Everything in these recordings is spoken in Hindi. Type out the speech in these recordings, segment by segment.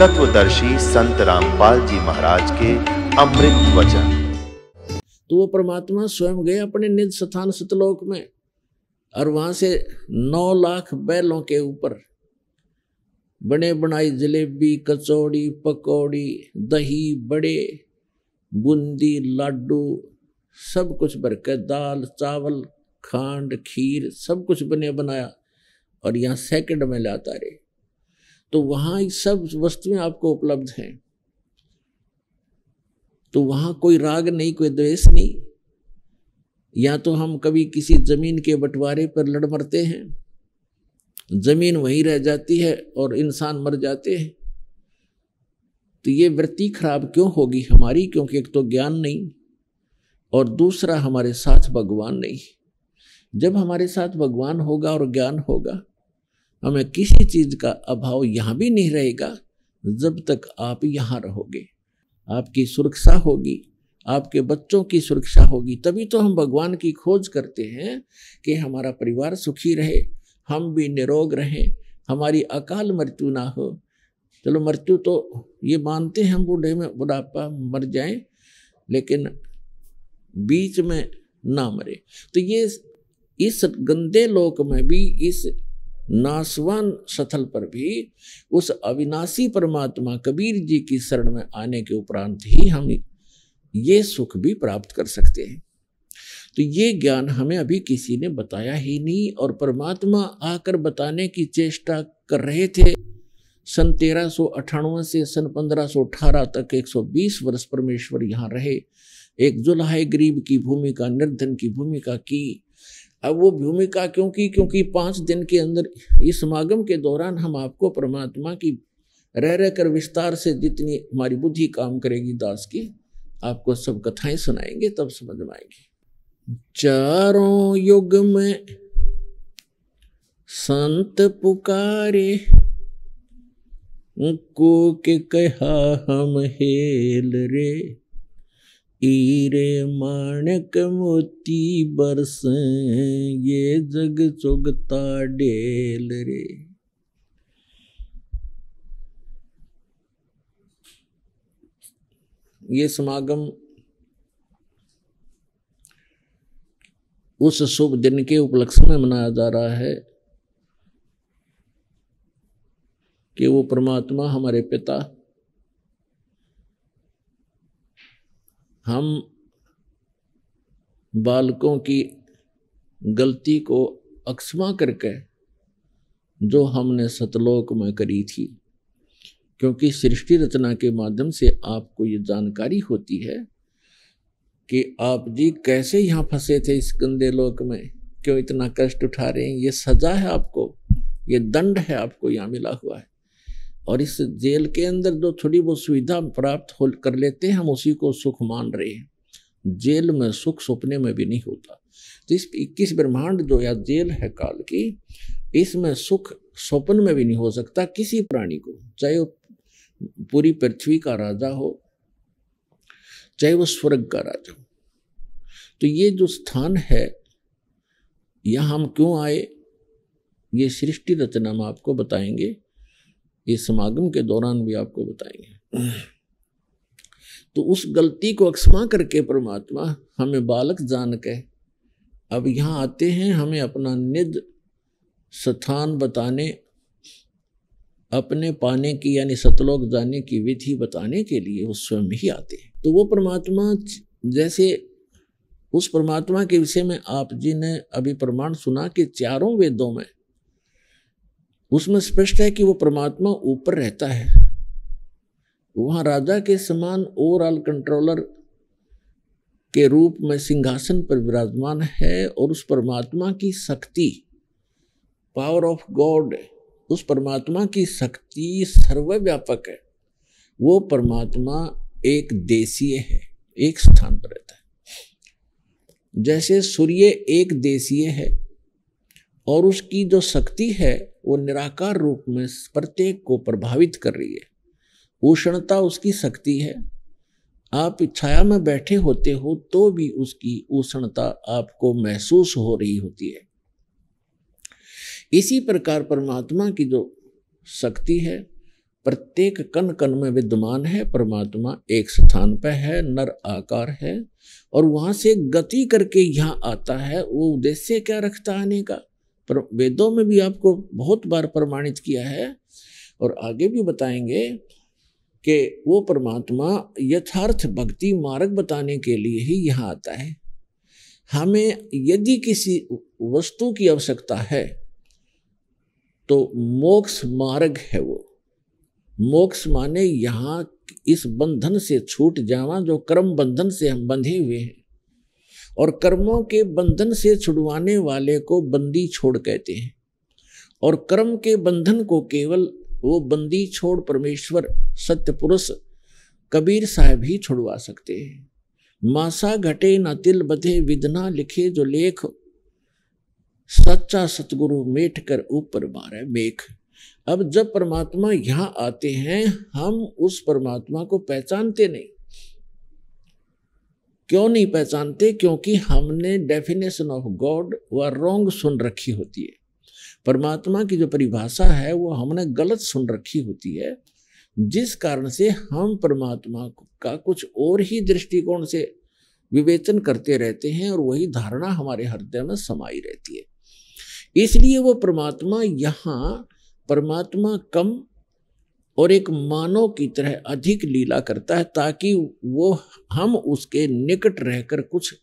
तत्वदर्शी संत रामपाल जी महाराज के अमृत वचन तो वो परमात्मा स्वयं गए अपने निज स्थान सतलोक में और वहां से नौ लाख बैलों के ऊपर बने बनाई जलेबी कचौड़ी पकौड़ी दही बड़े बूंदी लाडू सब कुछ भर के दाल चावल खांड खीर सब कुछ बने बनाया और यहाँ सेकंड में लाता रहे तो वहां सब वस्तुएं आपको उपलब्ध हैं तो वहां कोई राग नहीं कोई द्वेष नहीं या तो हम कभी किसी जमीन के बंटवारे पर लड़ मरते हैं जमीन वहीं रह जाती है और इंसान मर जाते हैं तो ये वृत्ति खराब क्यों होगी हमारी क्योंकि एक तो ज्ञान नहीं और दूसरा हमारे साथ भगवान नहीं जब हमारे साथ भगवान होगा और ज्ञान होगा हमें किसी चीज़ का अभाव यहाँ भी नहीं रहेगा जब तक आप यहाँ रहोगे आपकी सुरक्षा होगी आपके बच्चों की सुरक्षा होगी तभी तो हम भगवान की खोज करते हैं कि हमारा परिवार सुखी रहे हम भी निरोग रहें हमारी अकाल मृत्यु ना हो चलो मृत्यु तो ये मानते हैं हम बूढ़े में बुढ़ापा मर जाए लेकिन बीच में ना मरे तो ये इस गंदे लोक में भी इस नासवान सथल पर भी उस अविनाशी परमात्मा कबीर जी की शरण में आने के उपरांत ही हम ये सुख भी प्राप्त कर सकते हैं तो ये ज्ञान हमें अभी किसी ने बताया ही नहीं और परमात्मा आकर बताने की चेष्टा कर रहे थे सन तेरह से सन 1518 तक 120 वर्ष परमेश्वर यहाँ रहे एक जुल्हा गरीब की भूमिका निर्धन की भूमिका की अब वो भूमिका क्योंकि क्योंकि पाँच दिन के अंदर इस समागम के दौरान हम आपको परमात्मा की रह रह कर विस्तार से जितनी हमारी बुद्धि काम करेगी दास की आपको सब कथाएं सुनाएंगे तब समझ में आएगी चारों युग में संत पुकारे को के कहा हम हेल रे हीरे माणक मोती बरस ये जग चुगता डेल रे ये समागम उस शुभ दिन के उपलक्ष्य में मनाया जा रहा है कि वो परमात्मा हमारे पिता हम बालकों की गलती को अक्समा करके जो हमने सतलोक में करी थी क्योंकि सृष्टि रचना के माध्यम से आपको ये जानकारी होती है कि आप जी कैसे यहाँ फंसे थे इस गंदे लोक में क्यों इतना कष्ट उठा रहे हैं ये सजा है आपको ये दंड है आपको यहाँ मिला हुआ है और इस जेल के अंदर जो थोड़ी बहुत सुविधा प्राप्त हो कर लेते हैं हम उसी को सुख मान रहे हैं जेल में सुख सपने में भी नहीं होता तो इस इक्कीस ब्रह्मांड जो या जेल है काल की इसमें सुख स्वप्न में भी नहीं हो सकता किसी प्राणी को चाहे वो पूरी पृथ्वी का राजा हो चाहे वो स्वर्ग का राजा हो तो ये जो स्थान है यहाँ हम क्यों आए ये सृष्टि रचना में आपको बताएंगे ये समागम के दौरान भी आपको बताएंगे तो उस गलती को अक्षमा करके परमात्मा हमें बालक जान के अब यहाँ आते हैं हमें अपना निज स्थान बताने अपने पाने की यानी सतलोक जाने की विधि बताने के लिए वो स्वयं ही आते हैं तो वो परमात्मा जैसे उस परमात्मा के विषय में आप जी ने अभी प्रमाण सुना कि चारों वेदों में उसमें स्पष्ट है कि वो परमात्मा ऊपर रहता है वहाँ राजा के समान ओवरऑल कंट्रोलर के रूप में सिंहासन पर विराजमान है और उस परमात्मा की शक्ति पावर ऑफ गॉड उस परमात्मा की शक्ति सर्वव्यापक है वो परमात्मा एक देशीय है एक स्थान पर रहता है जैसे सूर्य एक देशीय है और उसकी जो शक्ति है वो निराकार रूप में प्रत्येक को प्रभावित कर रही है उष्णता उसकी शक्ति है आप छाया में बैठे होते हो तो भी उसकी उष्णता आपको महसूस हो रही होती है इसी प्रकार परमात्मा की जो शक्ति है प्रत्येक कण कण में विद्यमान है परमात्मा एक स्थान पर है नर आकार है और वहां से गति करके यहाँ आता है वो उद्देश्य क्या रखता आने का पर वेदों में भी आपको बहुत बार प्रमाणित किया है और आगे भी बताएंगे कि वो परमात्मा यथार्थ भक्ति मार्ग बताने के लिए ही यहाँ आता है हमें यदि किसी वस्तु की आवश्यकता है तो मोक्ष मार्ग है वो मोक्ष माने यहाँ इस बंधन से छूट जावा जो कर्म बंधन से हम बंधे हुए हैं और कर्मों के बंधन से छुड़वाने वाले को बंदी छोड़ कहते हैं और कर्म के बंधन को केवल वो बंदी छोड़ परमेश्वर सत्य पुरुष कबीर साहब ही छुड़वा सकते हैं मासा घटे न तिल बधे विधना लिखे जो लेख सच्चा सतगुरु मेट कर ऊपर मारे मेख अब जब परमात्मा यहाँ आते हैं हम उस परमात्मा को पहचानते नहीं क्यों नहीं पहचानते क्योंकि हमने डेफिनेशन ऑफ गॉड व रोंग सुन रखी होती है परमात्मा की जो परिभाषा है वो हमने गलत सुन रखी होती है जिस कारण से हम परमात्मा का कुछ और ही दृष्टिकोण से विवेचन करते रहते हैं और वही धारणा हमारे हृदय में समाई रहती है इसलिए वो परमात्मा यहाँ परमात्मा कम और एक मानव की तरह अधिक लीला करता है ताकि वो हम उसके निकट रहकर कुछ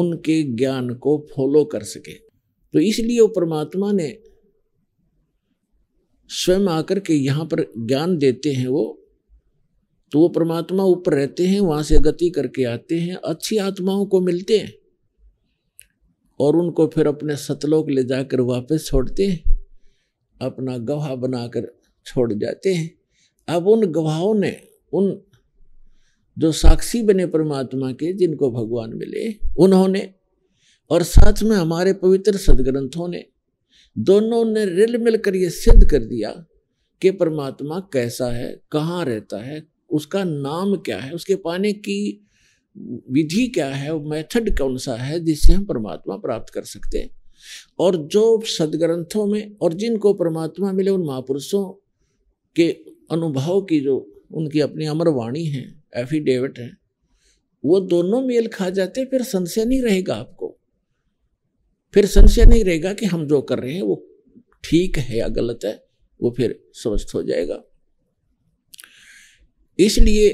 उनके ज्ञान को फॉलो कर सके तो इसलिए वो परमात्मा ने स्वयं आकर के यहाँ पर ज्ञान देते हैं वो तो वो परमात्मा ऊपर रहते हैं वहाँ से गति करके आते हैं अच्छी आत्माओं को मिलते हैं और उनको फिर अपने सतलोक ले जाकर वापस छोड़ते हैं अपना गवाह बनाकर छोड़ जाते हैं अब उन गवाहों ने उन जो साक्षी बने परमात्मा के जिनको भगवान मिले उन्होंने और साथ में हमारे पवित्र सदग्रंथों ने दोनों ने रिल मिलकर ये सिद्ध कर दिया कि परमात्मा कैसा है कहाँ रहता है उसका नाम क्या है उसके पाने की विधि क्या है मेथड कौन सा है जिससे हम परमात्मा प्राप्त कर सकते हैं और जो सदग्रंथों में और जिनको परमात्मा मिले उन महापुरुषों के अनुभव की जो उनकी अपनी अमर वाणी है एफिडेविट है वो दोनों मेल खा जाते फिर संशय नहीं रहेगा आपको फिर संशय नहीं रहेगा कि हम जो कर रहे हैं वो ठीक है या गलत है वो फिर स्वस्थ हो जाएगा इसलिए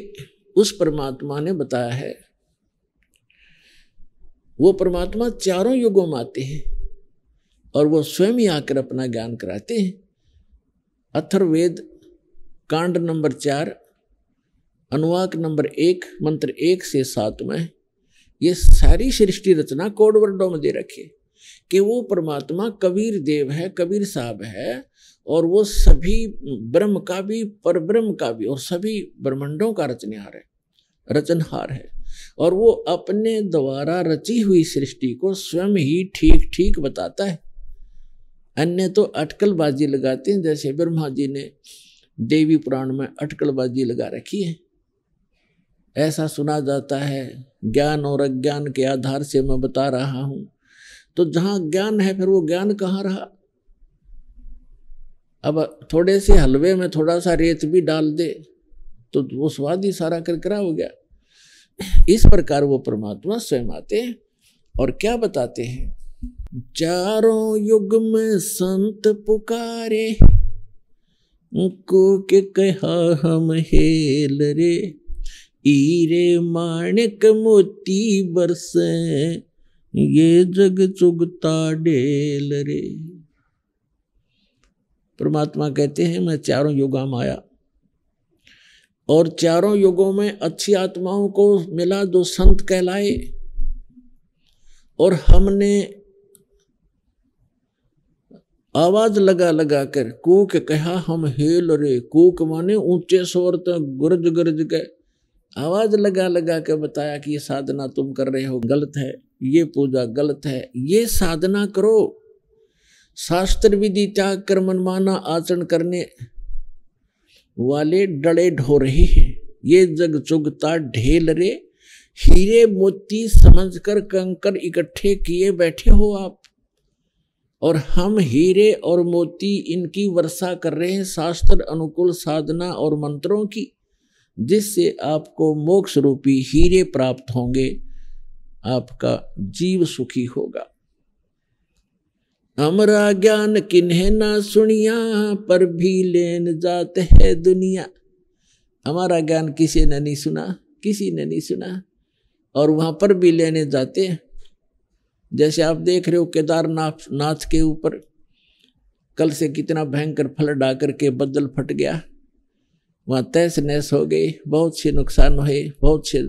उस परमात्मा ने बताया है वो परमात्मा चारों युगों में आते हैं और वो स्वयं ही आकर अपना ज्ञान कराते हैं अथर्वेद कांड नंबर चार अनुवाक नंबर एक मंत्र एक से सात में ये सारी सृष्टि रचना कोडवर्डों में दे रखी कि वो परमात्मा कबीर देव है कबीर साहब है और वो सभी ब्रह्म का भी पर ब्रह्म का भी और सभी ब्रह्मंडों का रचनहार है रचनहार है और वो अपने द्वारा रची हुई सृष्टि को स्वयं ही ठीक ठीक बताता है अन्य तो अटकलबाजी लगाते हैं जैसे ब्रह्मा जी ने देवी पुराण में अटकलबाजी लगा रखी है ऐसा सुना जाता है ज्ञान और अज्ञान के आधार से मैं बता रहा हूं तो जहां ज्ञान है फिर वो ज्ञान कहाँ रहा अब थोड़े से हलवे में थोड़ा सा रेत भी डाल दे तो वो स्वाद ही सारा करकरा हो गया इस प्रकार वो परमात्मा स्वयं आते हैं और क्या बताते हैं चारों युग में संत पुकारे को के कहा हम हेल रे ईरे माणिक मोती बरसे ये जग चुगता डेल रे परमात्मा कहते हैं मैं चारों युगा माया और चारों युगों में अच्छी आत्माओं को मिला जो संत कहलाए और हमने आवाज लगा लगा कर कूक कहा हम हेल रे कूक माने ऊंचे स्वर तो गुरज गुरज के आवाज लगा लगा के बताया कि ये साधना तुम कर रहे हो गलत है ये पूजा गलत है ये साधना करो शास्त्र विधि त्याग कर मनमाना आचरण करने वाले डड़े ढो रहे हैं ये जग चुगता ढेल रे हीरे मोती समझकर कंकर इकट्ठे किए बैठे हो आप और हम हीरे और मोती इनकी वर्षा कर रहे हैं शास्त्र अनुकूल साधना और मंत्रों की जिससे आपको मोक्ष रूपी हीरे प्राप्त होंगे आपका जीव सुखी होगा हमारा ज्ञान किन्हें ना सुनिया पर भी लेन जात है दुनिया हमारा ज्ञान किसी ने नहीं सुना किसी ने नहीं सुना और वहां पर भी लेने जाते हैं जैसे आप देख रहे हो केदारनाथ नाथ के ऊपर कल से कितना भयंकर फ्लड आकर के बदल फट गया वहाँ तहस नहस हो गए बहुत से नुकसान हुए बहुत से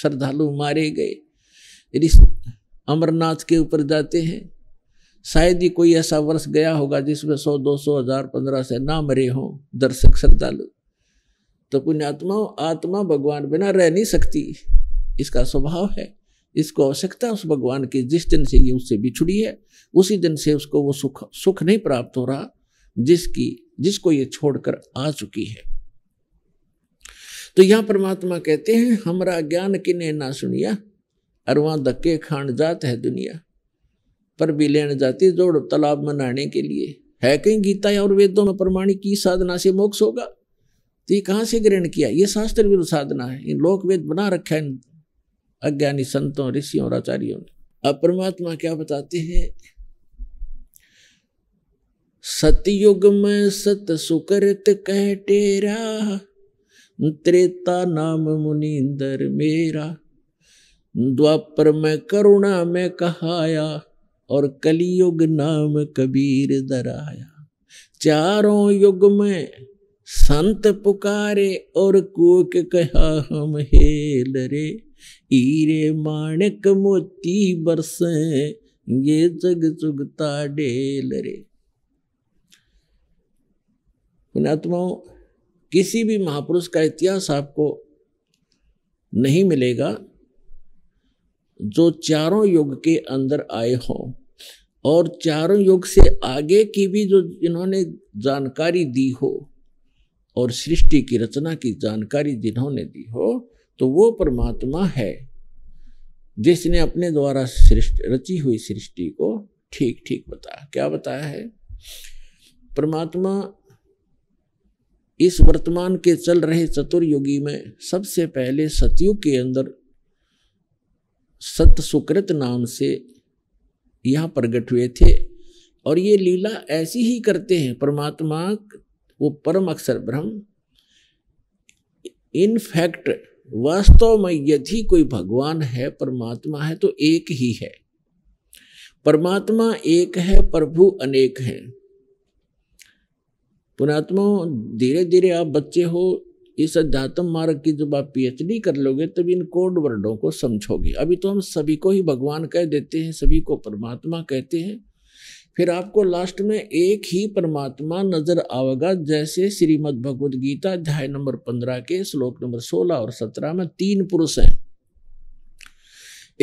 श्रद्धालु मारे गए अमरनाथ के ऊपर जाते हैं शायद ही कोई ऐसा वर्ष गया होगा जिसमें सौ दो सौ हजार पंद्रह से ना मरे हों दर्शक श्रद्धालु तो पुण्यात्मा आत्मा भगवान बिना रह नहीं सकती इसका स्वभाव है इसको आवश्यकता उस भगवान की जिस दिन से ये उससे बिछुड़ी है उसी दिन से उसको वो सुख सुख नहीं प्राप्त हो रहा जिसकी जिसको ये छोड़कर आ चुकी है तो यहाँ परमात्मा कहते हैं हमारा ज्ञान किन्हें ना सुनिया अरवा धक्के खान जात है दुनिया पर भी लेन जाती जोड़ तालाब मनाने के लिए है कहीं गीता और वेदों में प्रमाणिक की साधना से मोक्ष होगा तो ये कहाँ से ग्रहण किया ये शास्त्र विरुद्ध साधना है इन लोक वेद बना रखा है अज्ञानी संतों ऋषियों और आचार्यों ने अब परमात्मा क्या बताते हैं सतयुग में सत सुकृत कह टेरा त्रेता नाम मुनिंदर मेरा द्वापर में करुणा में कहाया और कलयुग नाम कबीर दराया चारों युग में संत पुकारे और कूक कहा हम हेल रे ईरे माणिक मोती बरसे ये जग चुगता डेल रे पुणात्माओं किसी भी महापुरुष का इतिहास आपको नहीं मिलेगा जो चारों युग के अंदर आए हों और चारों युग से आगे की भी जो जिन्होंने जानकारी दी हो और सृष्टि की रचना की जानकारी जिन्होंने दी हो तो वो परमात्मा है जिसने अपने द्वारा सृष्टि रची हुई सृष्टि को ठीक ठीक बताया क्या बताया है परमात्मा इस वर्तमान के चल रहे चतुर्युगी में सबसे पहले सतयुग के अंदर सत सुकृत नाम से यह प्रगट हुए थे और ये लीला ऐसी ही करते हैं परमात्मा वो परम अक्षर ब्रह्म इनफैक्ट वास्तव में यदि कोई भगवान है परमात्मा है तो एक ही है परमात्मा एक है प्रभु अनेक है पुणात्मा धीरे धीरे आप बच्चे हो इस अध्यात्म मार्ग की जब आप पीएचडी कर लोगे तब इन कोड वर्डों को समझोगे अभी तो हम सभी को ही भगवान कह देते हैं सभी को परमात्मा कहते हैं फिर आपको लास्ट में एक ही परमात्मा नजर आवेगा जैसे श्रीमद भगवद गीता अध्याय नंबर पंद्रह के श्लोक नंबर सोलह और सत्रह में तीन पुरुष हैं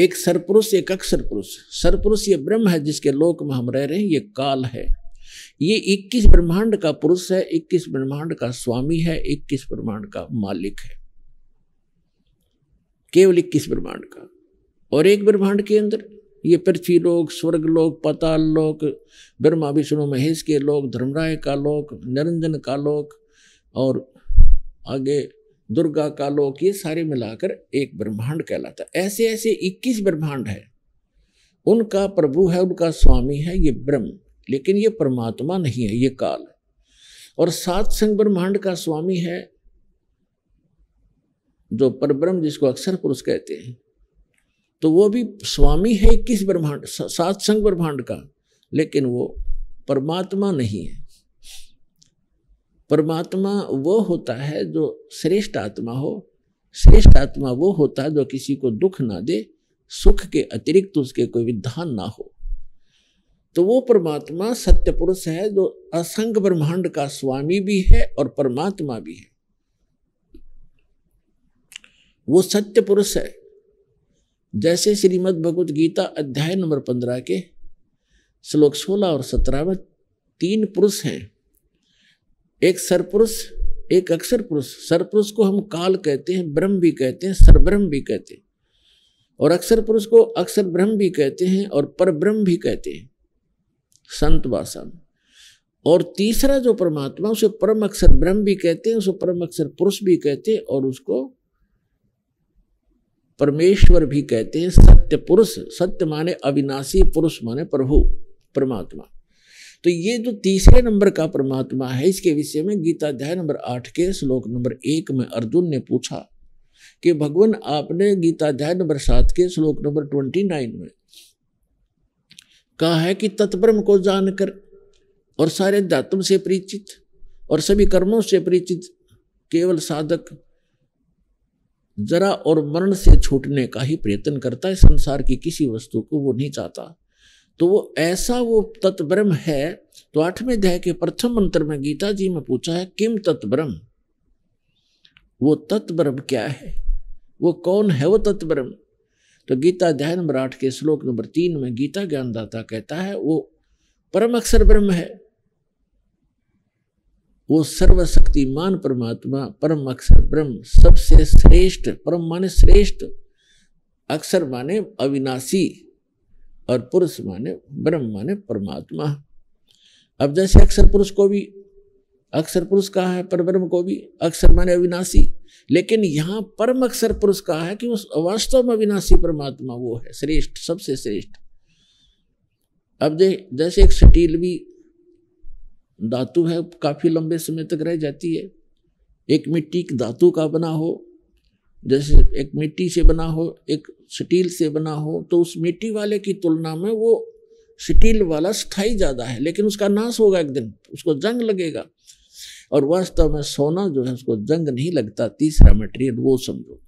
एक सरपुरुष एक अक्षर पुरुष सरपुरुष ये ब्रह्म है जिसके लोक में हम रह रहे हैं ये काल है ये 21 ब्रह्मांड का पुरुष है 21 ब्रह्मांड का स्वामी है 21 ब्रह्मांड का मालिक है केवल 21 ब्रह्मांड का और एक ब्रह्मांड के अंदर ये पृथ्वी लोक स्वर्ग लोक पाताल लोक ब्रह्मा विष्णु महेश के लोक धर्मराय का लोक निरंजन का लोक और आगे दुर्गा का लोक ये सारे मिलाकर एक ब्रह्मांड कहलाता है ऐसे ऐसे 21 ब्रह्मांड है उनका प्रभु है उनका स्वामी है ये ब्रह्म लेकिन ये परमात्मा नहीं है ये काल और सात संग ब्रह्मांड का स्वामी है जो परब्रह्म जिसको अक्षर पुरुष कहते हैं तो वो भी स्वामी है किस ब्रह्मांड सात संग ब्रह्मांड का लेकिन वो परमात्मा नहीं है परमात्मा वो होता है जो श्रेष्ठ आत्मा हो श्रेष्ठ आत्मा वो होता है जो किसी को दुख ना दे सुख के अतिरिक्त उसके कोई विधान ना हो तो वो परमात्मा सत्य पुरुष है जो असंग ब्रह्मांड का स्वामी भी है और परमात्मा भी है वो सत्य पुरुष है जैसे श्रीमद् भगवत गीता अध्याय नंबर पंद्रह के श्लोक सोलह और सत्रह में तीन पुरुष हैं एक सरपुरुष एक अक्षर पुरुष सरपुरुष को हम काल कहते हैं ब्रह्म भी कहते हैं सरब्रह्म भी कहते हैं और अक्षर पुरुष को अक्षर ब्रह्म भी कहते हैं और पर ब्रह्म भी कहते हैं संत वाषा में और तीसरा जो परमात्मा उसे परम अक्षर ब्रह्म भी कहते हैं उसे परम अक्षर पुरुष भी कहते हैं और उसको परमेश्वर भी कहते हैं सत्य पुरुष सत्य माने अविनाशी पुरुष माने प्रभु परमात्मा तो ये जो तीसरे नंबर का परमात्मा है इसके विषय में गीता अध्याय नंबर आठ के श्लोक नंबर एक में अर्जुन ने पूछा कि भगवान आपने गीता अध्याय नंबर सात के श्लोक नंबर ट्वेंटी नाइन में कहा है कि तत्परम को जानकर और सारे धातु से परिचित और सभी कर्मों से परिचित केवल साधक जरा और मरण से छूटने का ही प्रयत्न करता है संसार की किसी वस्तु को वो नहीं चाहता तो वो ऐसा वो तत्ब्रह्म है तो आठवें अध्याय के प्रथम मंत्र में गीता जी में पूछा है किम तत्ब्रह्म वो तत्ब्रह्म क्या है वो कौन है वो तत्ब्रह्म तो गीता अध्याय नंबर आठ के श्लोक नंबर तीन में गीता ज्ञानदाता कहता है वो परम अक्षर ब्रह्म है वो सर्वशक्तिमान परमात्मा परम अक्षर ब्रह्म सबसे श्रेष्ठ परम माने श्रेष्ठ अक्षर माने अविनाशी और पुरुष माने ब्रह्म माने परमात्मा अब जैसे अक्षर पुरुष को भी अक्षर पुरुष कहा है पर ब्रह्म को भी अक्षर माने अविनाशी लेकिन यहाँ परम अक्षर पुरुष कहा है कि उस वास्तव में अविनाशी परमात्मा वो है श्रेष्ठ सबसे श्रेष्ठ अब जैसे एक सटील भी धातु है काफ़ी लंबे समय तक रह जाती है एक मिट्टी धातु का बना हो जैसे एक मिट्टी से बना हो एक स्टील से बना हो तो उस मिट्टी वाले की तुलना में वो स्टील वाला स्थाई ज़्यादा है लेकिन उसका नाश होगा एक दिन उसको जंग लगेगा और वास्तव में सोना जो है उसको जंग नहीं लगता तीसरा मटेरियल वो समझो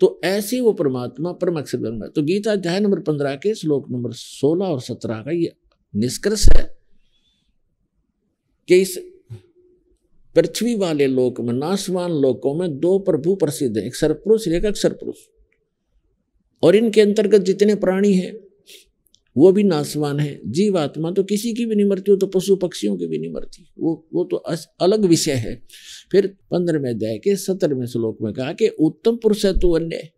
तो ऐसे वो परमात्मा परम अक्षर तो गीता अध्याय नंबर पंद्रह के श्लोक नंबर सोलह और सत्रह का ये निष्कर्ष है कि इस पृथ्वी वाले लोक में नासवान लोकों में दो प्रभु प्रसिद्ध हैं एक सरपुरुष एक एक पुरुष और इनके अंतर्गत जितने प्राणी हैं वो भी नासवान है जीवात्मा तो किसी की भी नहीं मरती हो तो पशु पक्षियों की भी नहीं मरती वो वो तो अलग विषय है फिर पंद्रहवें अध्याय के सत्रहवें श्लोक में कहा कि उत्तम पुरुष है तो अन्य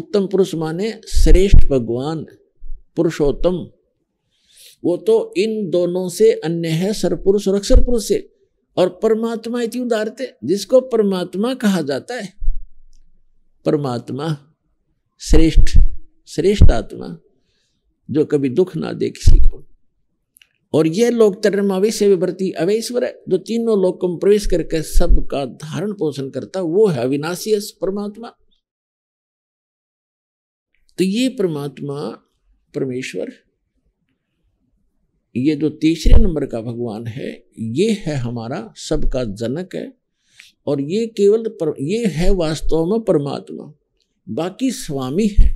उत्तम पुरुष माने श्रेष्ठ भगवान पुरुषोत्तम वो तो इन दोनों से अन्य है सरपुरुष और अक्षर पुरुष से और परमात्मा इतनी उदारते जिसको परमात्मा कहा जाता है परमात्मा श्रेष्ठ श्रेष्ठ आत्मा जो कभी दुख ना दे किसी को और यह लोक तरम अवैश्य विवर्ती अवैश्वर है जो तीनों लोकों में प्रवेश करके सबका धारण पोषण करता वो है अविनाशी परमात्मा तो ये परमात्मा परमेश्वर ये जो तीसरे नंबर का भगवान है ये है हमारा सबका जनक है और ये केवल पर, ये है वास्तव में परमात्मा बाकी स्वामी है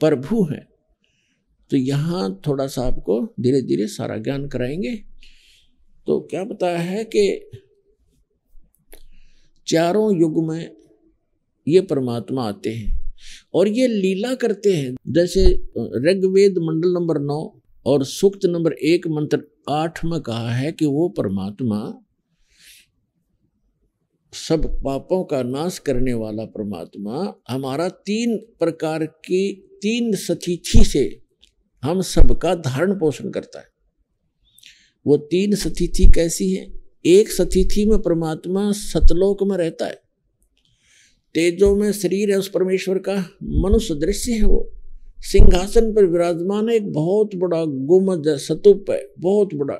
प्रभु है तो यहाँ थोड़ा सा आपको धीरे धीरे सारा ज्ञान कराएंगे तो क्या बताया है कि चारों युग में ये परमात्मा आते हैं और ये लीला करते हैं जैसे ऋग्वेद मंडल नंबर नौ और सूक्त नंबर एक मंत्र आठ में कहा है कि वो परमात्मा सब पापों का नाश करने वाला परमात्मा हमारा तीन प्रकार की तीन सतीथि से हम सबका धारण पोषण करता है वो तीन सतीथि कैसी है एक सतीथि में परमात्मा सतलोक में रहता है तेजो में शरीर है उस परमेश्वर का मनुष्य दृश्य है वो सिंहासन पर विराजमान एक बहुत बड़ा गुमज है सतुप है बहुत बड़ा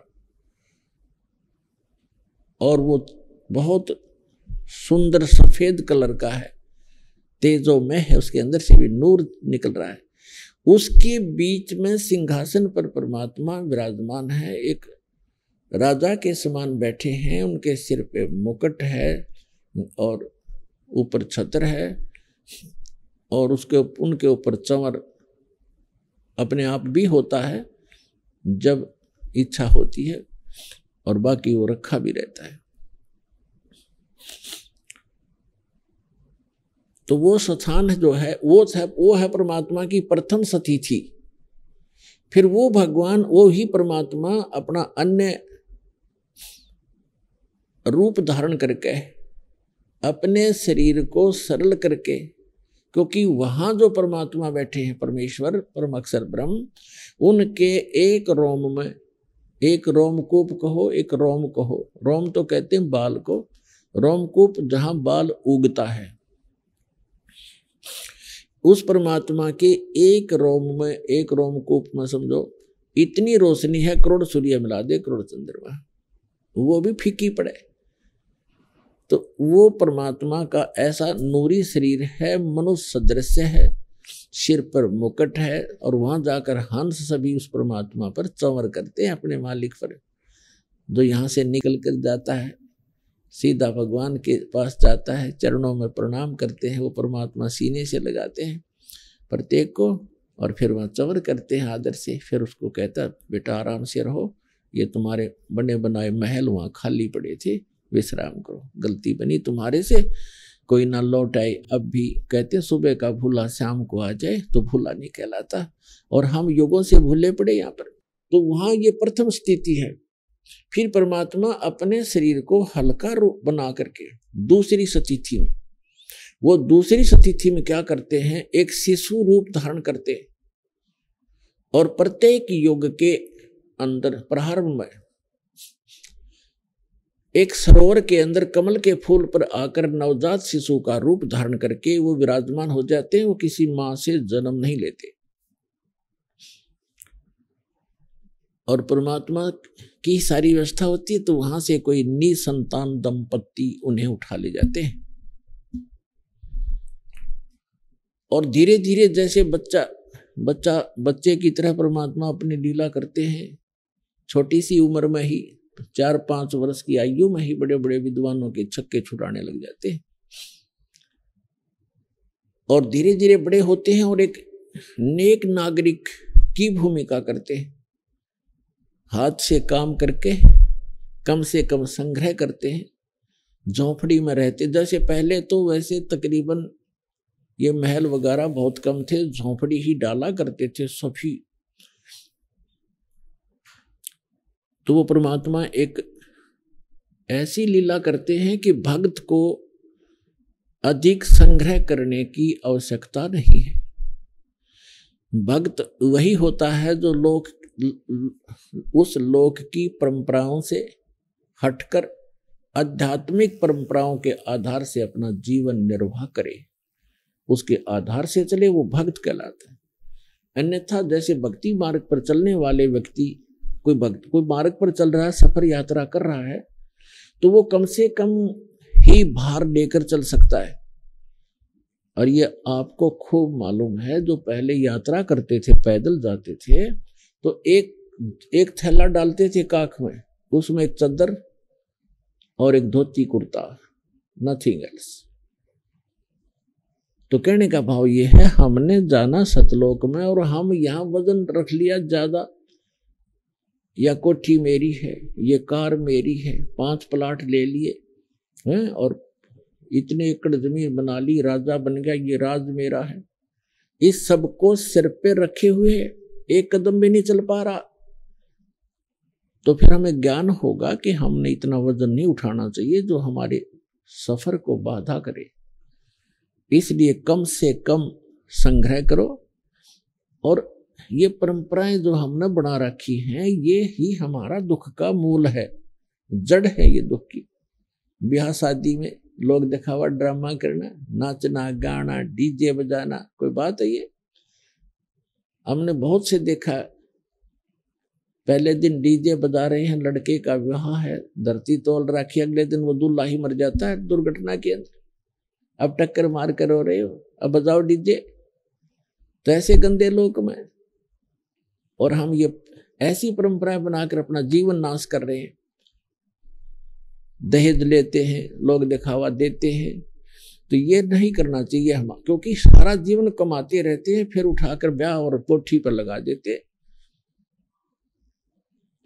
और वो बहुत सुंदर सफेद कलर का है तेजो में है उसके अंदर से भी नूर निकल रहा है उसके बीच में सिंहासन पर परमात्मा विराजमान है एक राजा के समान बैठे हैं उनके सिर पे मुकुट है और ऊपर छत्र है और उसके उनके ऊपर चंवर अपने आप भी होता है जब इच्छा होती है और बाकी वो रखा भी रहता है तो वो स्थान जो है वो है वो है परमात्मा की प्रथम सती थी फिर वो भगवान वो ही परमात्मा अपना अन्य रूप धारण करके अपने शरीर को सरल करके क्योंकि वहां जो परमात्मा बैठे हैं परमेश्वर परम अक्षर ब्रह्म उनके एक रोम में एक रोमकूप कहो एक रोम कहो रोम तो कहते हैं बाल को रोमकूप जहां बाल उगता है उस परमात्मा के एक रोम में एक रोमकूप में समझो इतनी रोशनी है करोड़ सूर्य मिला दे करोड़ चंद्रमा वो भी फीकी पड़े तो वो परमात्मा का ऐसा नूरी शरीर है मनुष्य सदृश्य है सिर पर मुकट है और वहाँ जाकर हंस सभी उस परमात्मा पर चंवर करते हैं अपने मालिक पर जो यहाँ से निकल कर जाता है सीधा भगवान के पास जाता है चरणों में प्रणाम करते हैं वो परमात्मा सीने से लगाते हैं प्रत्येक को और फिर वहाँ चंवर करते हैं आदर से फिर उसको कहता बेटा आराम से रहो ये तुम्हारे बने बनाए महल वहाँ खाली पड़े थे विश्राम करो गलती बनी तुम्हारे से कोई ना लौट आए अब भी कहते हैं सुबह का भूला शाम को आ जाए तो भूला नहीं कहलाता और हम योगों से भूले पड़े यहाँ पर तो वहाँ ये प्रथम स्थिति है फिर परमात्मा अपने शरीर को हल्का रूप बना करके दूसरी सतिथि में वो दूसरी स्थिति में क्या करते हैं एक शिशु रूप धारण करते हैं और प्रत्येक योग के अंदर प्रारंभ में एक सरोवर के अंदर कमल के फूल पर आकर नवजात शिशु का रूप धारण करके वो विराजमान हो जाते हैं वो किसी मां से जन्म नहीं लेते और परमात्मा की सारी व्यवस्था होती है तो वहां से कोई संतान दंपत्ति उन्हें उठा ले जाते हैं और धीरे धीरे जैसे बच्चा बच्चा बच्चे की तरह परमात्मा अपनी लीला करते हैं छोटी सी उम्र में ही चार पांच वर्ष की आयु में ही बड़े बड़े विद्वानों के छक्के छुड़ाने लग जाते हैं और धीरे धीरे बड़े होते हैं और एक नेक नागरिक की भूमिका करते हैं हाथ से काम करके कम से कम संग्रह करते हैं झोंपड़ी में रहते जैसे पहले तो वैसे तकरीबन ये महल वगैरह बहुत कम थे झोंपड़ी ही डाला करते थे सभी तो वो परमात्मा एक ऐसी लीला करते हैं कि भक्त को अधिक संग्रह करने की आवश्यकता नहीं है भक्त वही होता है जो लोक उस लोक की परंपराओं से हटकर आध्यात्मिक परंपराओं के आधार से अपना जीवन निर्वाह करे उसके आधार से चले वो भक्त कहलाते हैं अन्यथा जैसे भक्ति मार्ग पर चलने वाले व्यक्ति कोई भक्त कोई मार्ग पर चल रहा है सफर यात्रा कर रहा है तो वो कम से कम ही भार लेकर चल सकता है और ये आपको खूब मालूम है जो पहले यात्रा करते थे पैदल जाते थे तो एक एक थैला डालते थे काख में उसमें एक चद्दर और एक धोती कुर्ता नथिंग एल्स तो कहने का भाव ये है हमने जाना सतलोक में और हम यहां वजन रख लिया ज्यादा या कोठी मेरी है ये कार मेरी है पांच प्लाट ले लिए हैं और इतने एकड़ जमीन बना ली राजा बन गया ये राज मेरा है इस को सिर पे रखे हुए एक कदम भी नहीं चल पा रहा तो फिर हमें ज्ञान होगा कि हमने इतना वजन नहीं उठाना चाहिए जो हमारे सफर को बाधा करे इसलिए कम से कम संग्रह करो और ये परंपराएं जो हमने बना रखी हैं ये ही हमारा दुख का मूल है जड़ है ये दुख की ब्याह शादी में लोग दिखावा ड्रामा करना नाचना गाना डीजे बजाना कोई बात है ये हमने बहुत से देखा पहले दिन डीजे बजा रहे हैं लड़के का विवाह है धरती तोल रखी अगले दिन वो दूल्हा ही मर जाता है दुर्घटना के अंदर अब टक्कर मार कर हो रहे हो अब बजाओ डीजे तो ऐसे गंदे लोग में और हम ये ऐसी परंपराएं बनाकर अपना जीवन नाश कर रहे हैं दहेज लेते हैं लोग दिखावा देते हैं तो ये नहीं करना चाहिए हम क्योंकि सारा जीवन कमाते रहते हैं फिर उठाकर ब्याह और पोठी पर लगा देते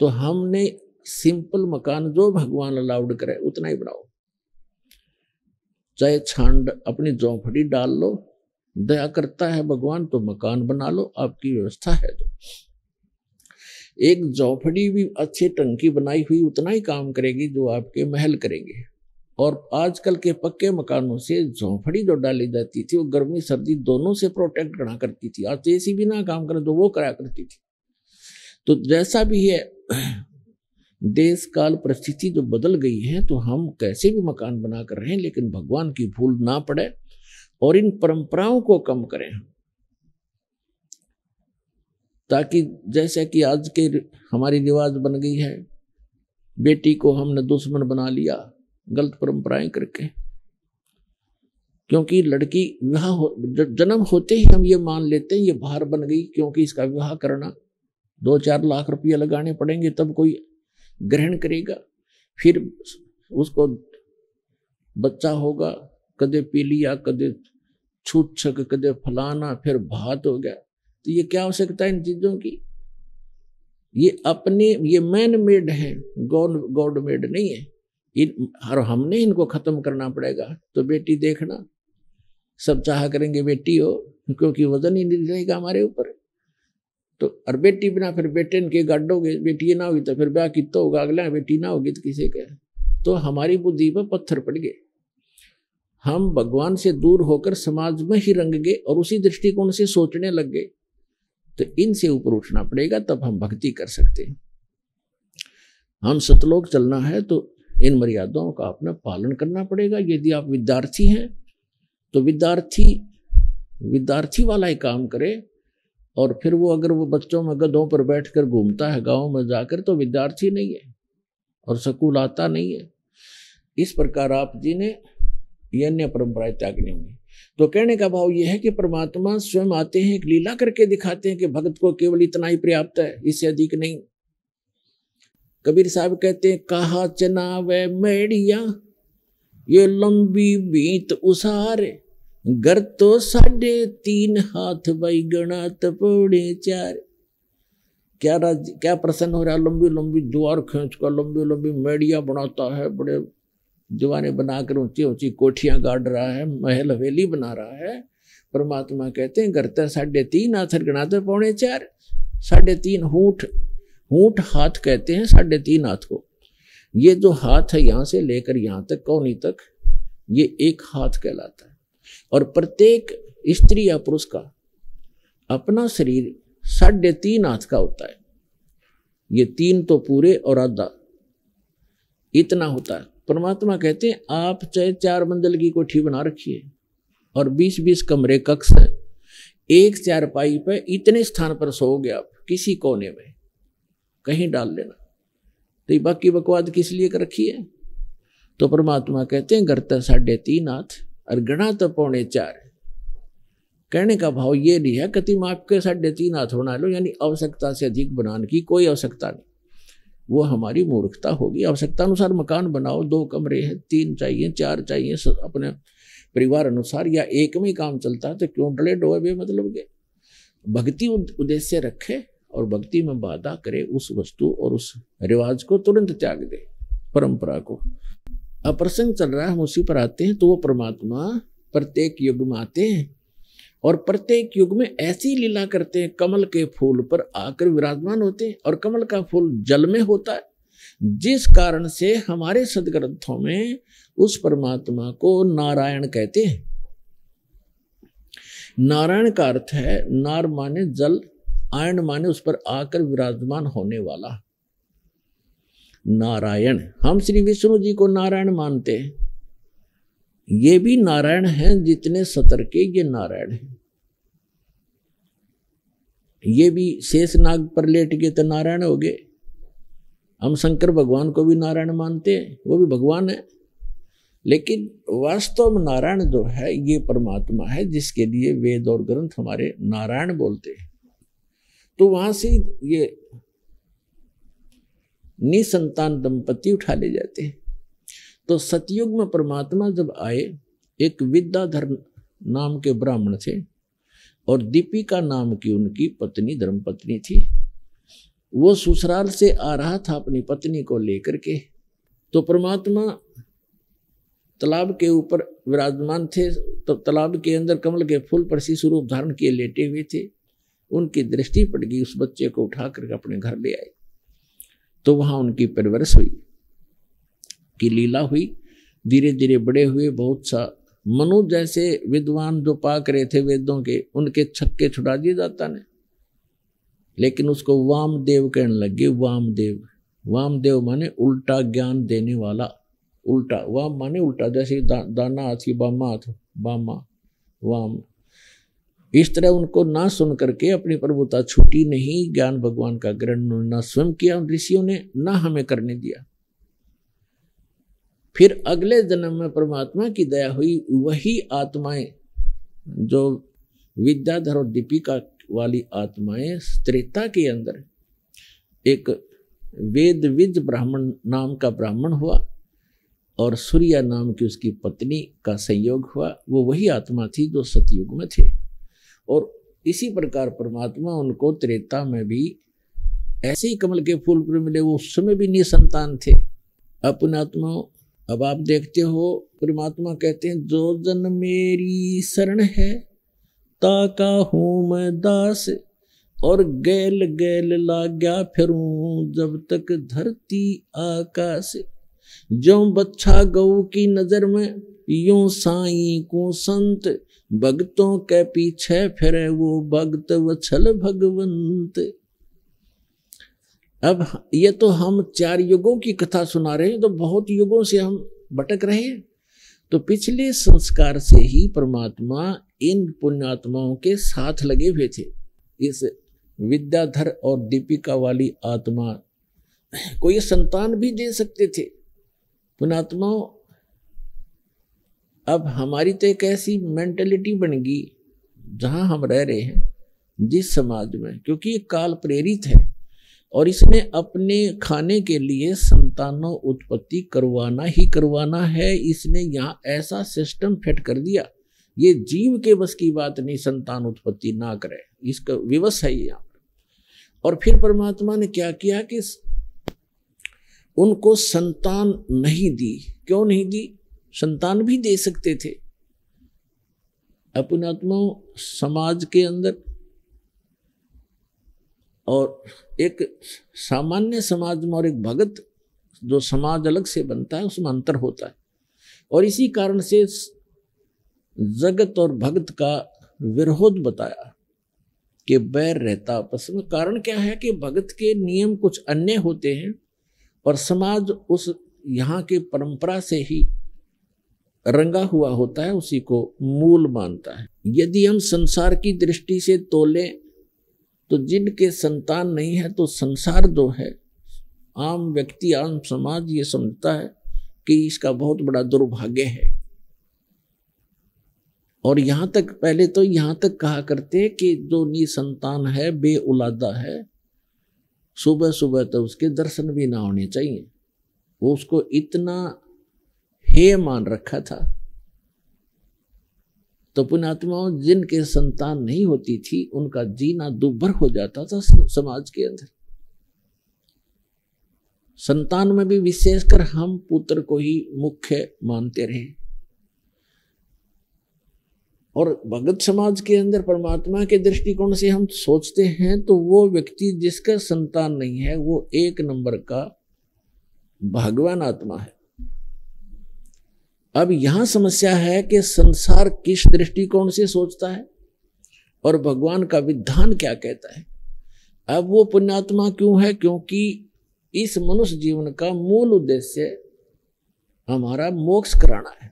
तो हमने सिंपल मकान जो भगवान अलाउड करे उतना ही बनाओ चाहे छांड अपनी जोफड़ी डाल लो दया करता है भगवान तो मकान बना लो आपकी व्यवस्था है तो एक झोपड़ी भी अच्छे ढंग की बनाई हुई उतना ही काम करेगी जो आपके महल करेंगे और आजकल के पक्के मकानों से झोंपड़ी जो डाली जाती थी वो गर्मी सर्दी दोनों से प्रोटेक्ट करा करती थी आज ए सी भी ना काम करे तो वो करा करती थी तो जैसा भी है देश काल परिस्थिति जो बदल गई है तो हम कैसे भी मकान बना कर रहे हैं लेकिन भगवान की भूल ना पड़े और इन परंपराओं को कम करें ताकि जैसे कि आज के हमारी रिवाज बन गई है बेटी को हमने दुश्मन बना लिया गलत परंपराएं करके क्योंकि लड़की विवाह हो जन्म होते ही हम ये मान लेते हैं ये बाहर बन गई क्योंकि इसका विवाह करना दो चार लाख रुपया लगाने पड़ेंगे तब कोई ग्रहण करेगा फिर उसको बच्चा होगा कदे पीलिया कदे छूत छक कदे फलाना फिर भात हो गया तो ये क्या आवश्यकता है इन चीजों की ये अपने ये मैन मेड है गॉड गॉड मेड नहीं है इन और हमने इनको खत्म करना पड़ेगा तो बेटी देखना सब चाह करेंगे बेटी हो क्योंकि वजन ही नहीं रहेगा हमारे ऊपर तो और बेटी बिना फिर बेटे के गड्ढोगे बेटी ना होगी तो फिर ब्याह कितना तो होगा अगला बेटी ना होगी तो किसी के तो हमारी बुद्धि पर पत्थर पड़ गए हम भगवान से दूर होकर समाज में ही रंग गए और उसी दृष्टिकोण से सोचने लग गए तो इनसे ऊपर उठना पड़ेगा तब हम भक्ति कर सकते हैं हम सतलोक चलना है तो इन मर्यादाओं का अपना पालन करना पड़ेगा यदि आप विद्यार्थी हैं तो विद्यार्थी विद्यार्थी वाला ही काम करे और फिर वो अगर वो बच्चों में गधों पर बैठकर घूमता है गांव में जाकर तो विद्यार्थी नहीं है और सकूल आता नहीं है इस प्रकार आप जी ने ये अन्य परंपराएं त्यागनी होंगी तो कहने का भाव यह है कि परमात्मा स्वयं आते हैं एक लीला करके दिखाते हैं कि भगत को केवल इतना ही पर्याप्त है इससे अधिक नहीं कबीर साहब कहते हैं कहा चना वे मेड़िया ये लंबी बीत उसार गर तो साढ़े तीन हाथ गणा तपोड़े चार क्या राज क्या प्रसन्न हो रहा लंबी लंबी द्वार खींच का लंबी लंबी मेडिया बनाता है बड़े दीवारें बनाकर ऊंची ऊंची कोठियां गाड़ रहा है महल हवेली बना रहा है परमात्मा कहते हैं गर्ता साढ़े तीन आथर गणाते पौने चार साढ़े तीन हूठ हूठ हाथ कहते हैं साढ़े तीन हाथ को ये जो हाथ है यहाँ से लेकर यहाँ तक कौनी तक ये एक हाथ कहलाता है और प्रत्येक स्त्री या पुरुष का अपना शरीर साढ़े तीन हाथ का होता है ये तीन तो पूरे और आधा इतना होता है परमात्मा कहते हैं आप चाहे चार मंजिल की कोठी बना रखिए और बीस बीस कमरे कक्ष है एक पाई पर इतने स्थान पर सोओगे आप किसी कोने में कहीं डाल लेना तो बाकी बकवाद किस लिए कर रखी है तो परमात्मा कहते हैं गरता साढ़े तीन हाथ और गणा तो पौने चार कहने का भाव ये नहीं है कति माप आपके साढ़े तीन हाथ होना लो यानी आवश्यकता से अधिक बनाने की कोई आवश्यकता नहीं वो हमारी मूर्खता होगी आवश्यकता अनुसार मकान बनाओ दो कमरे हैं तीन चाहिए चार चाहिए अपने परिवार अनुसार या एक में ही काम चलता है तो क्यों डले डोए भी मतलब के भक्ति उद्देश्य रखे और भक्ति में बाधा करे उस वस्तु और उस रिवाज को तुरंत त्याग दे परंपरा को अप्रसंग चल रहा है हम उसी पर आते हैं तो वो परमात्मा प्रत्येक युग में आते हैं और प्रत्येक युग में ऐसी लीला करते हैं कमल के फूल पर आकर विराजमान होते हैं और कमल का फूल जल में होता है जिस कारण से हमारे सदग्रंथों में उस परमात्मा को नारायण कहते हैं नारायण का अर्थ है नार माने जल आयन माने उस पर आकर विराजमान होने वाला नारायण हम श्री विष्णु जी को नारायण मानते हैं ये भी नारायण हैं जितने सतर के ये नारायण हैं ये भी शेष नाग पर लेट गए तो नारायण हो गए हम शंकर भगवान को भी नारायण मानते हैं वो भी भगवान है लेकिन वास्तव में नारायण जो है ये परमात्मा है जिसके लिए वेद और ग्रंथ हमारे नारायण बोलते हैं तो वहां से ये निसंतान दंपति उठा ले जाते हैं तो सतयुग में परमात्मा जब आए एक विद्याधर नाम के ब्राह्मण थे और दीपिका नाम की उनकी पत्नी धर्मपत्नी थी वो ससुराल से आ रहा था अपनी पत्नी को लेकर के तो परमात्मा तालाब के ऊपर विराजमान थे तो तालाब के अंदर कमल के फूल पर शिशु रूप धारण किए लेटे हुए थे उनकी दृष्टि पड़ गई उस बच्चे को उठा करके अपने घर ले आए तो वहाँ उनकी परवरिश हुई की लीला हुई धीरे धीरे बड़े हुए बहुत सा मनु जैसे विद्वान जो पाक रहे थे वेदों के उनके छक्के छुड़ा दिए जाता ने लेकिन उसको वामदेव कहने लग गए वामदेव वामदेव माने उल्टा ज्ञान देने वाला उल्टा वाम माने उल्टा जैसे दा, दाना हाथ की बामा हाथ बामा वाम इस तरह उनको ना सुन करके अपनी प्रभुता छूटी नहीं ज्ञान भगवान का ग्रहण ना स्वयं किया ऋषियों ने ना हमें करने दिया फिर अगले जन्म में परमात्मा की दया हुई वही आत्माएं जो विद्याधर और दीपिका वाली आत्माएं त्रेता के अंदर एक वेदविद ब्राह्मण नाम का ब्राह्मण हुआ और सूर्या नाम की उसकी पत्नी का संयोग हुआ वो वही आत्मा थी जो सतयुग में थे और इसी प्रकार परमात्मा उनको त्रेता में भी ऐसे ही कमल के फूल पर मिले वो उस समय भी निसंतान थे अपनात्मा अब आप देखते हो परमात्मा कहते हैं जो जन मेरी शरण है ताका हूं मैं दास और गैल गैल ला गया फिरूं जब तक धरती आकाश जो बच्छा गऊ की नजर में यूं साई को संत भगतों के पीछे फिरे वो भक्त वछल भगवंत अब ये तो हम चार युगों की कथा सुना रहे हैं तो बहुत युगों से हम भटक रहे हैं तो पिछले संस्कार से ही परमात्मा इन पुण्यात्माओं के साथ लगे हुए थे इस विद्याधर और दीपिका वाली आत्मा को ये संतान भी दे सकते थे पुणात्माओं अब हमारी तो एक ऐसी मेंटेलिटी बन गई जहाँ हम रह रहे हैं जिस समाज में क्योंकि ये काल प्रेरित है और इसने अपने खाने के लिए संतानों उत्पत्ति करवाना ही करवाना है इसने यहाँ ऐसा सिस्टम फिट कर दिया ये जीव के बस की बात नहीं संतान उत्पत्ति ना करे इसका विवश है यहाँ और फिर परमात्मा ने क्या किया कि उनको संतान नहीं दी क्यों नहीं दी संतान भी दे सकते थे अपनात्मा समाज के अंदर और एक सामान्य समाज में और एक भगत जो समाज अलग से बनता है उसमें अंतर होता है और इसी कारण से जगत और भगत का विरोध बताया कि बैर रहता आपस में कारण क्या है कि भगत के नियम कुछ अन्य होते हैं और समाज उस यहाँ के परंपरा से ही रंगा हुआ होता है उसी को मूल मानता है यदि हम संसार की दृष्टि से तोलें तो जिनके संतान नहीं है तो संसार जो है आम व्यक्ति आम समाज ये समझता है कि इसका बहुत बड़ा दुर्भाग्य है और यहाँ तक पहले तो यहाँ तक कहा करते कि जो नी संतान है बे उलादा है सुबह सुबह तो उसके दर्शन भी ना होने चाहिए वो उसको इतना हे मान रखा था तो पुण्यात्माओं जिनके संतान नहीं होती थी उनका जीना दुभर हो जाता था समाज के अंदर संतान में भी विशेषकर हम पुत्र को ही मुख्य मानते रहे और भगत समाज के अंदर परमात्मा के दृष्टिकोण से हम सोचते हैं तो वो व्यक्ति जिसका संतान नहीं है वो एक नंबर का भगवान आत्मा है अब यहां समस्या है कि संसार किस दृष्टिकोण से सोचता है और भगवान का विधान क्या कहता है अब वो पुण्यात्मा क्यों है क्योंकि इस मनुष्य जीवन का मूल उद्देश्य हमारा मोक्ष कराना है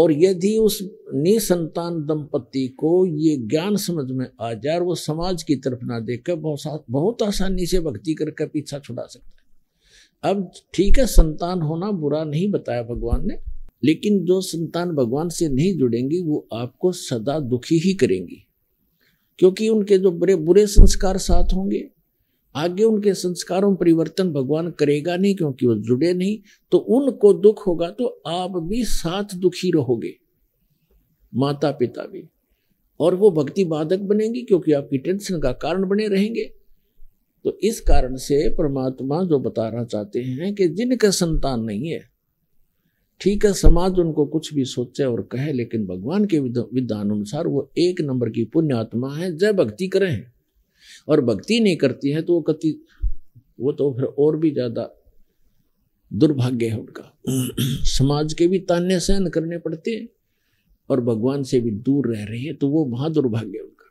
और यदि उस निसंतान दंपति को ये ज्ञान समझ में आ जाए वो समाज की तरफ ना देखकर बहुत बहुत आसानी से भक्ति करके पीछा छुड़ा सकता है अब ठीक है संतान होना बुरा नहीं बताया भगवान ने लेकिन जो संतान भगवान से नहीं जुड़ेंगी वो आपको सदा दुखी ही करेंगी क्योंकि उनके जो बुरे बुरे संस्कार साथ होंगे आगे उनके संस्कारों में परिवर्तन भगवान करेगा नहीं क्योंकि वो जुड़े नहीं तो उनको दुख होगा तो आप भी साथ दुखी रहोगे माता पिता भी और वो भक्ति बाधक बनेंगी क्योंकि आपकी टेंशन का कारण बने रहेंगे तो इस कारण से परमात्मा जो बताना चाहते हैं कि जिनका संतान नहीं है ठीक है समाज उनको कुछ भी सोचे और कहे लेकिन भगवान के विधानुसार वो एक नंबर की पुण्य आत्मा है जय भक्ति करें और भक्ति नहीं करती है तो वो कति वो तो फिर और भी ज्यादा दुर्भाग्य है उनका समाज के भी ताने सहन करने पड़ते हैं और भगवान से भी दूर रह रही है तो वो महा दुर्भाग्य उनका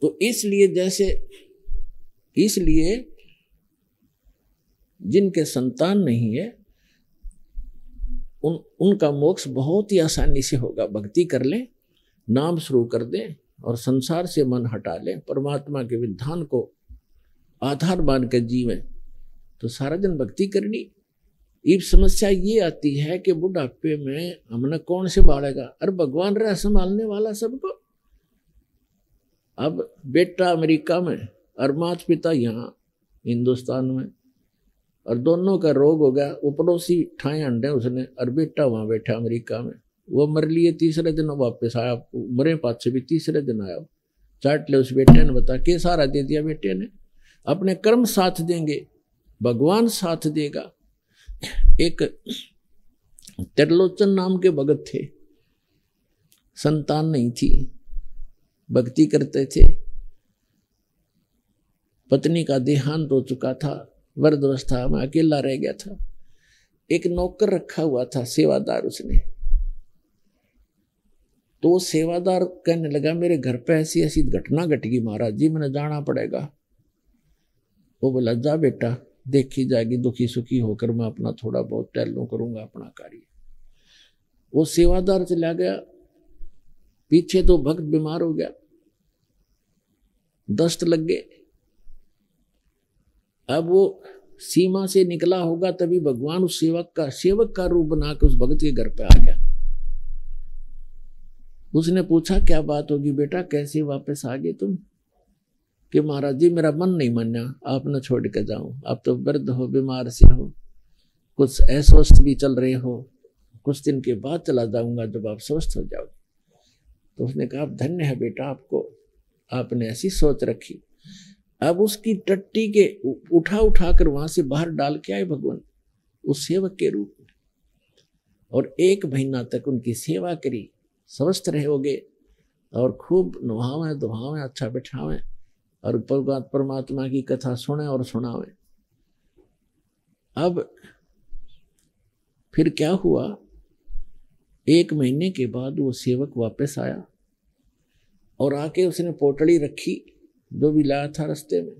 तो इसलिए जैसे इसलिए जिनके संतान नहीं है उन उनका मोक्ष बहुत ही आसानी से होगा भक्ति कर लें नाम शुरू कर दें और संसार से मन हटा लें परमात्मा के विधान को आधार मान कर जीवें तो सारा दिन भक्ति करनी ईब समस्या ये आती है कि बुढ़ापे में हमने कौन से बाढ़ेगा अरे भगवान रह संभालने वाला सबको अब बेटा अमेरिका में और माता पिता यहाँ हिंदुस्तान में और दोनों का रोग हो गया वो पड़ोसी ठाए अंडे उसने और बेटा वहाँ बैठा अमेरिका में वो मर लिए तीसरे दिन वापस आया मरे पात से भी तीसरे दिन आया चाट ले उस बेटे ने बता के सारा दे दिया बेटे ने अपने कर्म साथ देंगे भगवान साथ देगा एक त्रिलोचन नाम के भगत थे संतान नहीं थी भक्ति करते थे पत्नी का देहांत हो चुका था वर्दवस्थ था मैं अकेला रह गया था एक नौकर रखा हुआ था सेवादार उसने तो वो सेवादार कहने लगा मेरे घर पे ऐसी ऐसी घटना घट गई महाराज जी मैंने जाना पड़ेगा वो बोला जा बेटा देखी जाएगी दुखी सुखी होकर मैं अपना थोड़ा बहुत टहलो करूंगा अपना कार्य वो सेवादार चला गया पीछे तो भक्त बीमार हो गया दस्त लग गए अब वो सीमा से निकला होगा तभी भगवान उस सेवक का सेवक का रूप बना के उस भगत के घर पे आ गया उसने पूछा क्या बात होगी बेटा कैसे वापस आ गए तुम कि महाराज जी मेरा मन नहीं माना आप न छोड़ के जाऊं आप तो वृद्ध हो बीमार से हो कुछ अस्वस्थ भी चल रहे हो कुछ दिन के बाद चला जाऊंगा जब आप स्वस्थ हो जाओ तो उसने कहा धन्य है बेटा आपको आपने ऐसी सोच रखी अब उसकी टट्टी के उठा उठा कर वहां से बाहर डाल के आए भगवान उस सेवक के रूप में और एक महीना तक उनकी सेवा करी स्वस्थ रहोगे और खूब नुहावें दुहावे अच्छा बैठावें और परमात्मा की कथा सुने और सुनावें अब फिर क्या हुआ एक महीने के बाद वो सेवक वापस आया और आके उसने पोटली रखी जो भी लाया था रास्ते में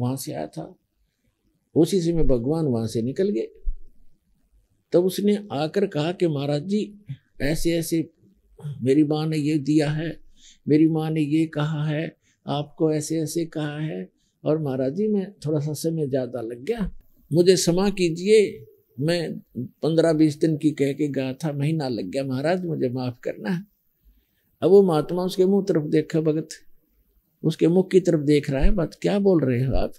वहाँ से आया था उसी से में भगवान वहाँ से निकल गए तब उसने आकर कहा कि महाराज जी ऐसे ऐसे मेरी माँ ने ये दिया है मेरी माँ ने ये कहा है आपको ऐसे ऐसे कहा है और महाराज जी मैं थोड़ा सा समय ज़्यादा लग गया मुझे क्षमा कीजिए मैं पंद्रह बीस दिन की कह के गया था महीना लग गया महाराज मुझे माफ़ करना है अब वो महात्मा उसके मुंह तरफ देखा भगत उसके मुख की तरफ देख रहा है बात क्या बोल रहे हो आप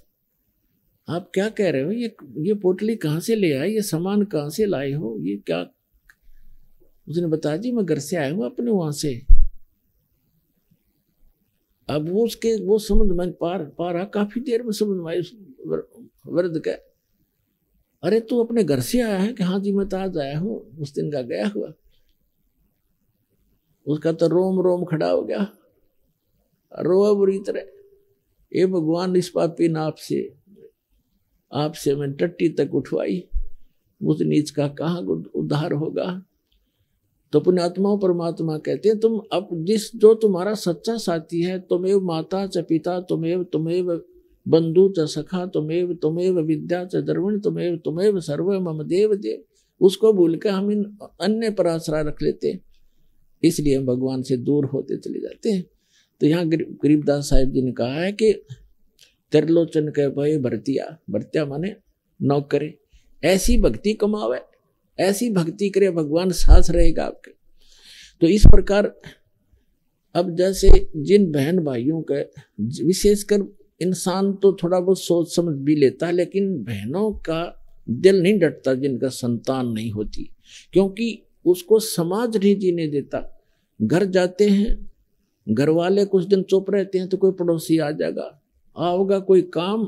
आप क्या कह रहे हो ये ये पोटली कहाँ से ले आए ये सामान कहाँ से लाए हो ये क्या उसने बताया जी मैं घर से आया हूँ अपने वहां से अब वो उसके वो समझ में पार रहा काफी देर में समझ में आई वृद्ध का अरे तू अपने घर से आया है कि हाँ जी मैं तो आज आया हूँ उस दिन का गया हुआ उसका तो रोम रोम खड़ा हो गया रोआ बुरी तरह ये भगवान इस पापी ने आपसे आपसे मैं टट्टी तक उठवाई मुझ नीच का कहाँ उद्धार होगा तो पुण्यात्मा परमात्मा कहते हैं तुम अब जिस जो तुम्हारा सच्चा साथी है तुम्हें माता च पिता तुम्हें तुम्हें बंधु च सखा तुम्हें तुम्हें विद्या च द्रवण तुम्हें तुम्हें सर्व मम देव देव उसको भूल कर हम इन अन्य पर आसरा रख लेते इसलिए हम भगवान से दूर होते चले जाते हैं तो यहाँ गरीबदास साहिब जी ने कहा है कि त्रिलोचन कह भाई भरतिया भरतिया माने नौकरे ऐसी भक्ति कमावे ऐसी भक्ति करे भगवान सास रहेगा आपके तो इस प्रकार अब जैसे जिन बहन भाइयों का विशेषकर इंसान तो थोड़ा बहुत सोच समझ भी लेता है लेकिन बहनों का दिल नहीं डटता जिनका संतान नहीं होती क्योंकि उसको समाज नहीं जीने देता घर जाते हैं घर वाले कुछ दिन चुप रहते हैं तो कोई पड़ोसी आ जाएगा आओगा कोई काम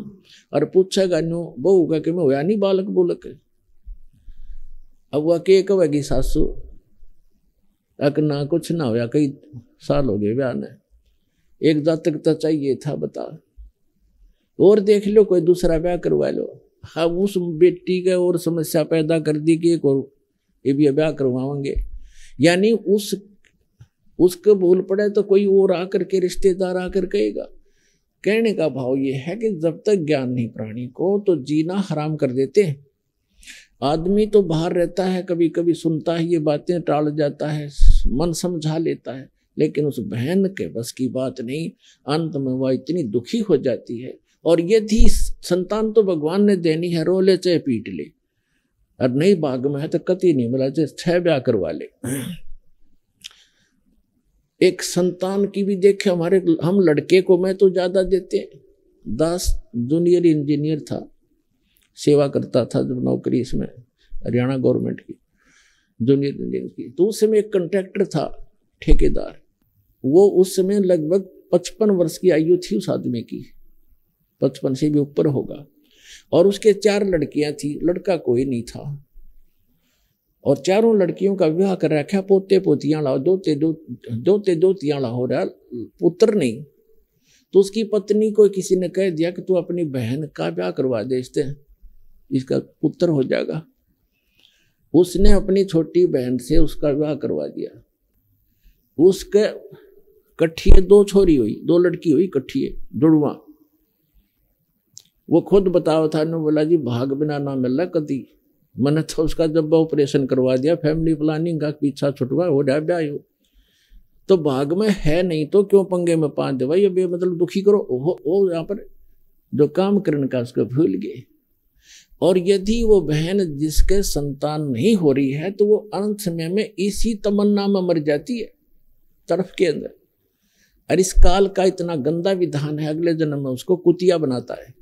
और पूछेगा बहू बहुगा कि मैं होया नहीं बालक बुलक अब वह के कहेगी सासू अक ना कुछ ना होया कई साल हो गए ब्याह ने एक जातक तो चाहिए था बता और देख लो कोई दूसरा ब्याह करवा लो अब उस बेटी का और समस्या पैदा कर दी कि एक और ये भी ब्याह करवाओगे यानी उस उसको बोल पड़े तो कोई और आकर के रिश्तेदार आकर कहेगा कहने का भाव ये है कि जब तक ज्ञान नहीं प्राणी को तो जीना हराम कर देते हैं आदमी तो बाहर रहता है कभी कभी सुनता है ये बातें टाल जाता है मन समझा लेता है लेकिन उस बहन के बस की बात नहीं अंत में वह इतनी दुखी हो जाती है और ये थी संतान तो भगवान ने देनी है रो ले चाहे पीट ले और नहीं बाग में है तो कति नहीं मिला चाहे छह ब्याह करवा ले एक संतान की भी देखे हमारे हम लड़के को मैं तो ज़्यादा देते दास जूनियर इंजीनियर था सेवा करता था जब नौकरी इसमें हरियाणा गवर्नमेंट की जूनियर इंजीनियर की तो उस समय एक कंट्रैक्टर था ठेकेदार वो उस समय लगभग पचपन वर्ष की आयु थी उस आदमी की पचपन से भी ऊपर होगा और उसके चार लड़कियां थी लड़का कोई नहीं था और चारों लड़कियों का विवाह कर रखा पोते पोतियां लाओ दोते दो दोते दोतियाँ लाओ रहा पुत्र नहीं तो उसकी पत्नी को किसी ने कह दिया कि तू अपनी बहन का ब्याह करवा दे इससे इसका पुत्र हो जाएगा उसने अपनी छोटी बहन से उसका विवाह करवा दिया उसके कट्ठी दो छोरी हुई दो लड़की हुई कट्ठी जुड़वा वो खुद बताओ था बोला जी भाग बिना ना मिल रहा कदी मन था तो उसका जब ऑपरेशन करवा दिया फैमिली प्लानिंग का पीछा छुटवा हो जाए ब्याह हो तो भाग में है नहीं तो क्यों पंगे में पान दे भाई अभी मतलब दुखी करो वो वो यहाँ पर जो काम करने का उसको भूल गए और यदि वो बहन जिसके संतान नहीं हो रही है तो वो अंत समय में इसी तमन्ना में मर जाती है तरफ के अंदर और इस काल का इतना गंदा विधान है अगले जन्म में उसको कुतिया बनाता है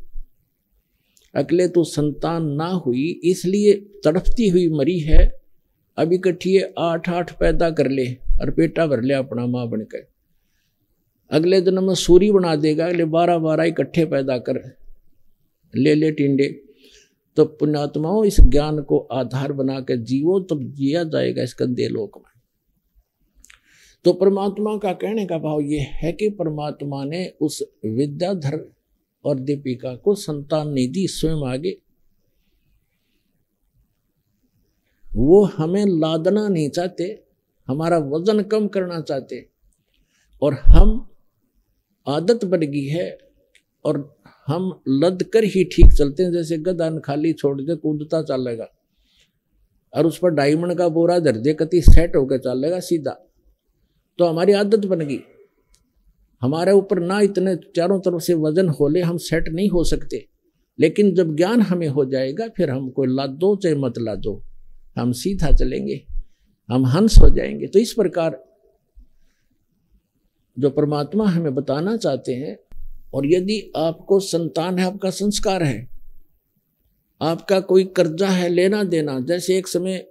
अगले तो संतान ना हुई इसलिए तड़पती हुई मरी है अब इकट्ठिए आठ आठ पैदा कर ले और पेटा भर ले अपना माँ बनकर अगले दिन में सूरी बना देगा अगले बारह बारह इकट्ठे पैदा कर ले ले टिंडे तो पुण्यात्माओं इस ज्ञान को आधार बना कर जीवो तब जिया जाएगा इस कंदे लोक में तो परमात्मा का कहने का भाव यह है कि परमात्मा ने उस विद्याधर और दीपिका को संतान नहीं दी स्वयं आगे वो हमें लादना नहीं चाहते हमारा वजन कम करना चाहते और हम आदत बन गई है और हम लद कर ही ठीक चलते हैं जैसे गदान खाली छोड़ दे कूदता तो चलेगा और उस पर डायमंड का बोरा धर दे कति सेट होकर चलेगा सीधा तो हमारी आदत बन गई हमारे ऊपर ना इतने चारों तरफ से वजन हो ले हम सेट नहीं हो सकते लेकिन जब ज्ञान हमें हो जाएगा फिर हम कोई ला दो चाहे मत ला दो हम सीधा चलेंगे हम हंस हो जाएंगे तो इस प्रकार जो परमात्मा हमें बताना चाहते हैं और यदि आपको संतान है आपका संस्कार है आपका कोई कर्जा है लेना देना जैसे एक समय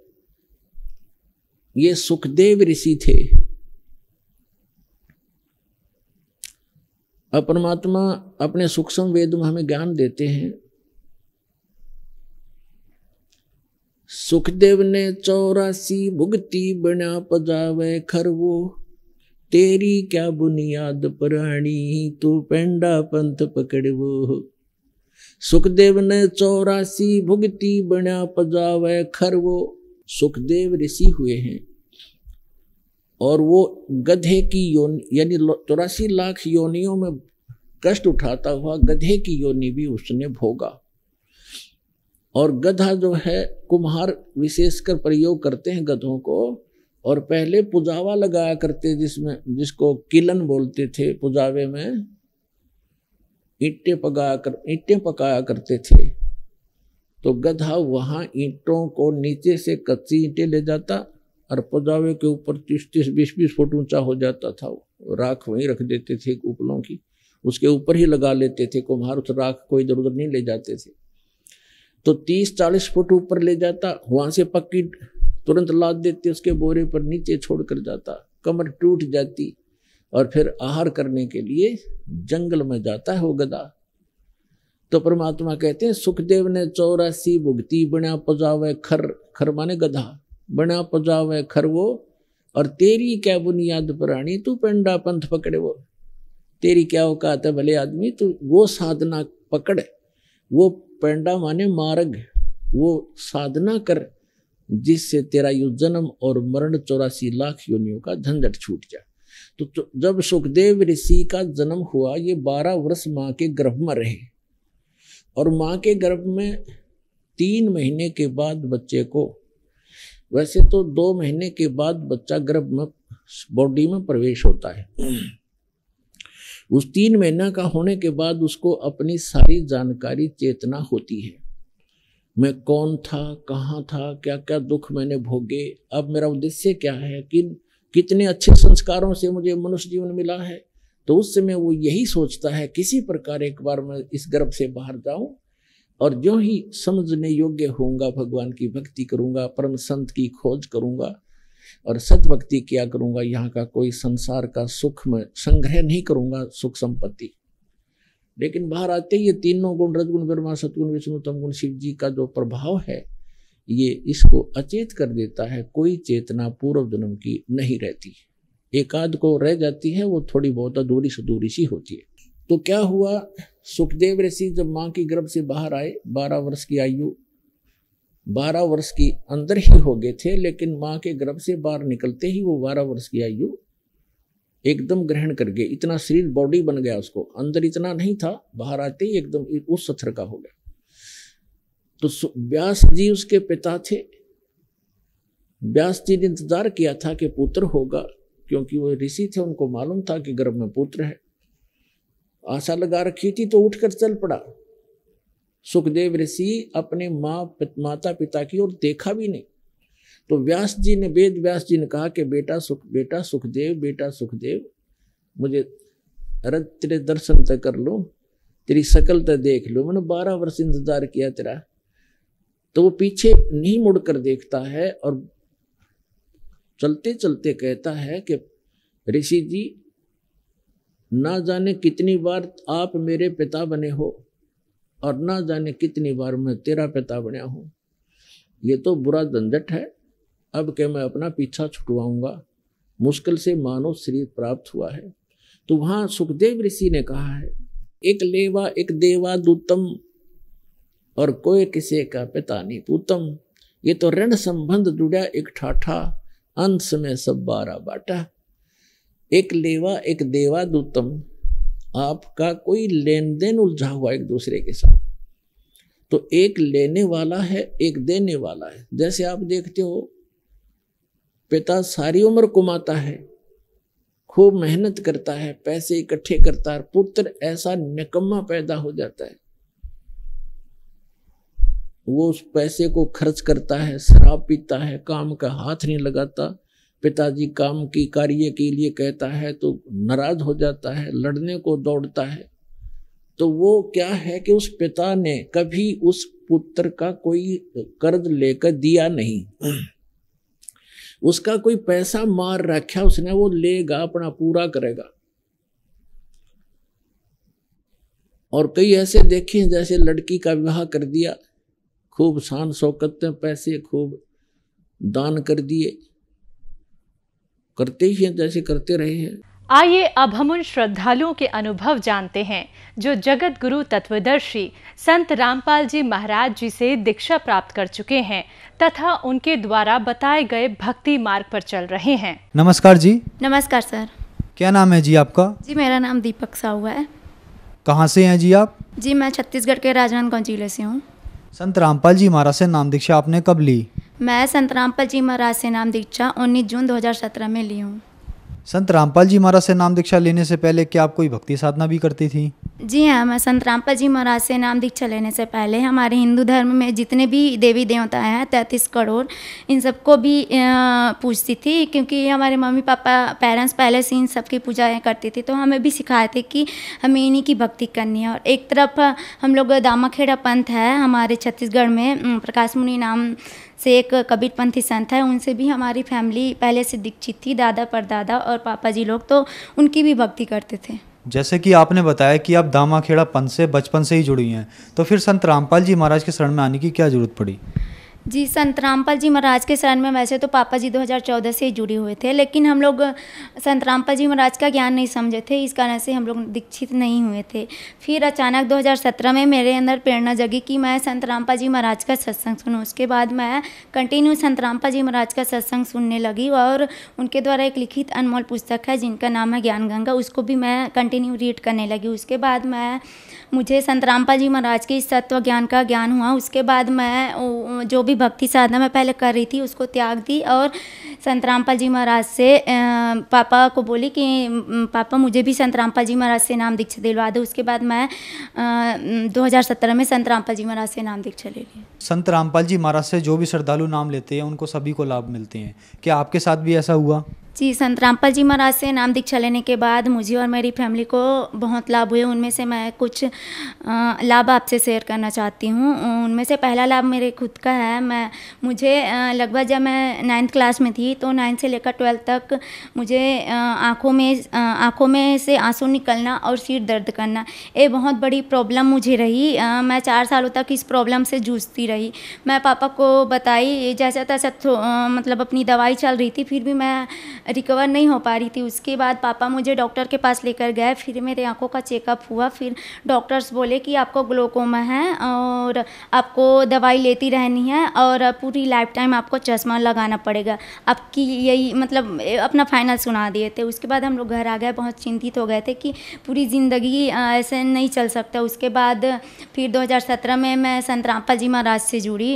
ये सुखदेव ऋषि थे अब परमात्मा अपने सूक्ष्म वेद में हमें ज्ञान देते हैं सुखदेव ने चौरासी भुगती बना पजावे खरवो तेरी क्या बुनियाद प्राणी तू पेंडा पंथ पकड़वो सुखदेव ने चौरासी भुगती बना पजावे खरवो सुखदेव ऋषि हुए हैं और वो गधे की योनि यानी चौरासी लाख योनियों में कष्ट उठाता हुआ गधे की योनि भी उसने भोगा और गधा जो है कुम्हार विशेषकर प्रयोग करते हैं गधों को और पहले पुजावा लगाया करते जिसमें जिसको किलन बोलते थे पुजावे में ईंटें पकाया कर ईंटें पकाया करते थे तो गधा वहाँ ईंटों को नीचे से कच्ची ईंटें ले जाता और पदावे के ऊपर तीस तीस बीस बीस फुट ऊंचा हो जाता था राख वहीं रख देते थे उपलों की उसके ऊपर ही लगा लेते थे कुम्हार उस राख को इधर उधर नहीं ले जाते थे तो तीस चालीस फुट ऊपर ले जाता वहां से पक्की तुरंत लाद देते उसके बोरे पर नीचे छोड़ कर जाता कमर टूट जाती और फिर आहार करने के लिए जंगल में जाता है वो गदा तो परमात्मा कहते हैं सुखदेव ने चौरासी भुगती बिना पजावे खर खर माने गधा बना पजावे खरवो और तेरी क्या बुनियाद प्राणी तू पेंडा पंथ पकड़े वो तेरी क्या औकात है भले आदमी तो वो साधना पकड़ वो पेंडा माने मार्ग वो साधना कर जिससे तेरा यु जन्म और मरण चौरासी लाख योनियों का झंझट छूट जाए तो, तो जब सुखदेव ऋषि का जन्म हुआ ये बारह वर्ष माँ के गर्भ में रहे और माँ के गर्भ में तीन महीने के बाद बच्चे को वैसे तो दो महीने के बाद बच्चा गर्भ में बॉडी में प्रवेश होता है उस तीन महीना का होने के बाद उसको अपनी सारी जानकारी चेतना होती है मैं कौन था कहाँ था क्या क्या दुख मैंने भोगे अब मेरा उद्देश्य क्या है कि कितने अच्छे संस्कारों से मुझे मनुष्य जीवन मिला है तो उस समय वो यही सोचता है किसी प्रकार एक बार मैं इस गर्भ से बाहर जाऊं और जो ही समझने योग्य होऊंगा भगवान की भक्ति करूंगा परम संत की खोज करूंगा और सतभक्ति क्या करूंगा यहाँ का कोई संसार का सुख में संग्रह नहीं करूंगा सुख संपत्ति लेकिन बाहर आते ये तीनों गुण रजगुण ब्रह्मा सतगुण विष्णु तमगुण शिव जी का जो प्रभाव है ये इसको अचेत कर देता है कोई चेतना पूर्व जन्म की नहीं रहती एकाध को रह जाती है वो थोड़ी बहुत अधूरी सुधूरी सी होती है तो क्या हुआ सुखदेव ऋषि जब माँ के गर्भ से बाहर आए बारह वर्ष की आयु बारह वर्ष की अंदर ही हो गए थे लेकिन माँ के गर्भ से बाहर निकलते ही वो बारह वर्ष की आयु एकदम ग्रहण कर गए इतना शरीर बॉडी बन गया उसको अंदर इतना नहीं था बाहर आते ही एकदम उस सत्र का हो गया तो व्यास जी उसके पिता थे व्यास जी ने इंतजार किया था कि पुत्र होगा क्योंकि वो ऋषि थे उनको मालूम था कि गर्भ में पुत्र है आशा लगा रखी थी तो उठकर चल पड़ा सुखदेव ऋषि अपने माँ माता पिता की ओर देखा भी नहीं तो व्यास जी ने वेद व्यास जी ने कहा कि बेटा सुख बेटा सुखदेव बेटा सुखदेव मुझे रथ तेरे दर्शन तय कर लो तेरी शकल तय देख लो मैंने बारह वर्ष इंतजार किया तेरा तो वो पीछे नहीं मुड़कर देखता है और चलते चलते कहता है कि ऋषि जी ना जाने कितनी बार आप मेरे पिता बने हो और ना जाने कितनी बार मैं तेरा पिता बनया हूँ ये तो बुरा झंझट है अब के मैं अपना पीछा छुटवाऊंगा मुश्किल से मानव शरीर प्राप्त हुआ है तो वहाँ सुखदेव ऋषि ने कहा है एक लेवा एक देवा दूतम और कोई किसी का पिता नहीं पूतम ये तो ऋण संबंध जुड़ा एक ठाठा अंश में सब बारा बाटा एक लेवा एक देवा दूतम आपका कोई लेन देन उलझा हुआ एक दूसरे के साथ तो एक लेने वाला है एक देने वाला है जैसे आप देखते हो पिता सारी उम्र कमाता है खूब मेहनत करता है पैसे इकट्ठे करता है पुत्र ऐसा निकम्मा पैदा हो जाता है वो उस पैसे को खर्च करता है शराब पीता है काम का हाथ नहीं लगाता पिताजी काम की कार्य के लिए कहता है तो नाराज हो जाता है लड़ने को दौड़ता है तो वो क्या है कि उस पिता ने कभी उस पुत्र का कोई कर्ज लेकर दिया नहीं उसका कोई पैसा मार रखा उसने वो लेगा अपना पूरा करेगा और कई ऐसे देखे हैं जैसे लड़की का विवाह कर दिया खूब शान शौकत पैसे खूब दान कर दिए करते ही हैं जैसे करते रहे हैं आइए अब हम उन श्रद्धालुओं के अनुभव जानते हैं जो जगत गुरु तत्वदर्शी संत रामपाल जी महाराज जी से दीक्षा प्राप्त कर चुके हैं तथा उनके द्वारा बताए गए भक्ति मार्ग पर चल रहे हैं नमस्कार जी नमस्कार सर क्या नाम है जी आपका जी मेरा नाम दीपक साहुआ है कहाँ से हैं जी आप जी मैं छत्तीसगढ़ के राजनांदगांव जिले से हूँ संत रामपाल जी महाराज से नाम दीक्षा आपने कब ली मैं संत रामपाल जी महाराज से नाम दीक्षा 19 जून 2017 में ली हूँ संत रामपाल जी महाराज से नाम दीक्षा लेने से पहले क्या आप कोई भक्ति साधना भी करती थी जी हाँ मैं संत रामपाल जी महाराज से नाम दीक्षा लेने से पहले हमारे हिंदू धर्म में जितने भी देवी देवता हैं तैंतीस करोड़ इन सबको भी पूजती थी क्योंकि हमारे मम्मी पापा पेरेंट्स पहले से इन सब की पूजाएँ करती थी तो हमें भी सिखाए थे कि हमें इन्हीं की भक्ति करनी है और एक तरफ हम लोग दामाखेड़ा पंथ है हमारे छत्तीसगढ़ में प्रकाश मुनि नाम से एक कबीरपंथी संत है उनसे भी हमारी फैमिली पहले से दीक्षित थी दादा परदादा और पापा जी लोग तो उनकी भी भक्ति करते थे जैसे कि आपने बताया कि आप दामाखेड़ा पंथ से बचपन से ही जुड़ी हैं तो फिर संत रामपाल जी महाराज के शरण में आने की क्या जरूरत पड़ी जी संत रामपाल जी महाराज के शरण में वैसे तो पापा जी 2014 से ही जुड़े हुए थे लेकिन हम लोग संत रामपाल जी महाराज का ज्ञान नहीं समझे थे इस कारण से हम लोग दीक्षित नहीं हुए थे फिर अचानक 2017 में मेरे अंदर प्रेरणा जगी कि मैं संत रामपाल जी महाराज का सत्संग सुनूँ उसके बाद मैं कंटिन्यू संत रामपाल जी महाराज का सत्संग सुनने लगी और उनके द्वारा एक लिखित अनमोल पुस्तक है जिनका नाम है ज्ञान गंगा उसको भी मैं कंटिन्यू रीड करने लगी उसके बाद मैं मुझे संत रामपाल जी महाराज के इस तत्व ज्ञान का ज्ञान हुआ उसके बाद मैं जो भी भक्ति साधना मैं पहले कर रही थी उसको त्याग दी और संत रामपाल जी महाराज से पापा को बोली कि पापा मुझे भी संत रामपाल जी महाराज से नाम दीक्षा दिलवा दो उसके बाद मैं दो में संत रामपाल जी महाराज से नाम दीक्षा ले ली संत रामपाल जी महाराज से जो भी श्रद्धालु नाम लेते हैं उनको सभी को लाभ मिलते हैं क्या आपके साथ भी ऐसा हुआ जी संत रामपाल जी महाराज से नाम दीक्षा लेने के बाद मुझे और मेरी फैमिली को बहुत लाभ हुए उनमें से मैं कुछ लाभ आपसे शेयर करना चाहती हूँ उनमें से पहला लाभ मेरे खुद का है मैं मुझे लगभग जब मैं नाइन्थ क्लास में थी तो नाइन्थ से लेकर ट्वेल्थ तक मुझे आँखों में आँखों में से आंसू निकलना और सिर दर्द करना ये बहुत बड़ी प्रॉब्लम मुझे रही मैं चार सालों तक इस प्रॉब्लम से जूझती रही मैं पापा को बताई जैसा तैसा मतलब अपनी दवाई चल रही थी फिर भी मैं रिकवर नहीं हो पा रही थी उसके बाद पापा मुझे डॉक्टर के पास लेकर गए फिर मेरे आँखों का चेकअप हुआ फिर डॉक्टर्स बोले कि आपको ग्लोकोमा है और आपको दवाई लेती रहनी है और पूरी लाइफ टाइम आपको चश्मा लगाना पड़ेगा आपकी यही मतलब अपना फाइनल सुना दिए थे उसके बाद हम लोग घर आ गए बहुत चिंतित हो गए थे कि पूरी ज़िंदगी ऐसे नहीं चल सकता उसके बाद फिर दो में मैं संतरामपाल जी महाराज से जुड़ी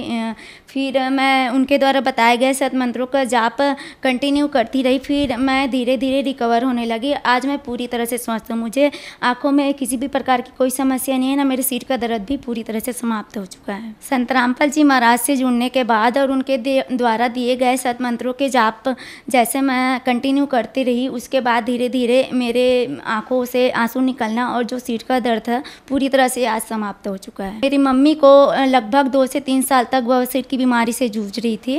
फिर मैं उनके द्वारा बताए गए सत मंत्रों का जाप कंटिन्यू करती रही फिर मैं धीरे धीरे रिकवर होने लगी आज मैं पूरी तरह से स्वस्थ हूँ मुझे आँखों में किसी भी प्रकार की कोई समस्या नहीं है ना मेरे सिर का दर्द भी पूरी तरह से समाप्त हो चुका है संत रामपाल जी महाराज से जुड़ने के बाद और उनके द्वारा दिए गए सत मंत्रों के जाप जैसे मैं कंटिन्यू करती रही उसके बाद धीरे धीरे मेरे आँखों से आंसू निकलना और जो सिर का दर्द था पूरी तरह से आज समाप्त हो चुका है मेरी मम्मी को लगभग दो से तीन साल तक बवासीर की बीमारी से जूझ रही थी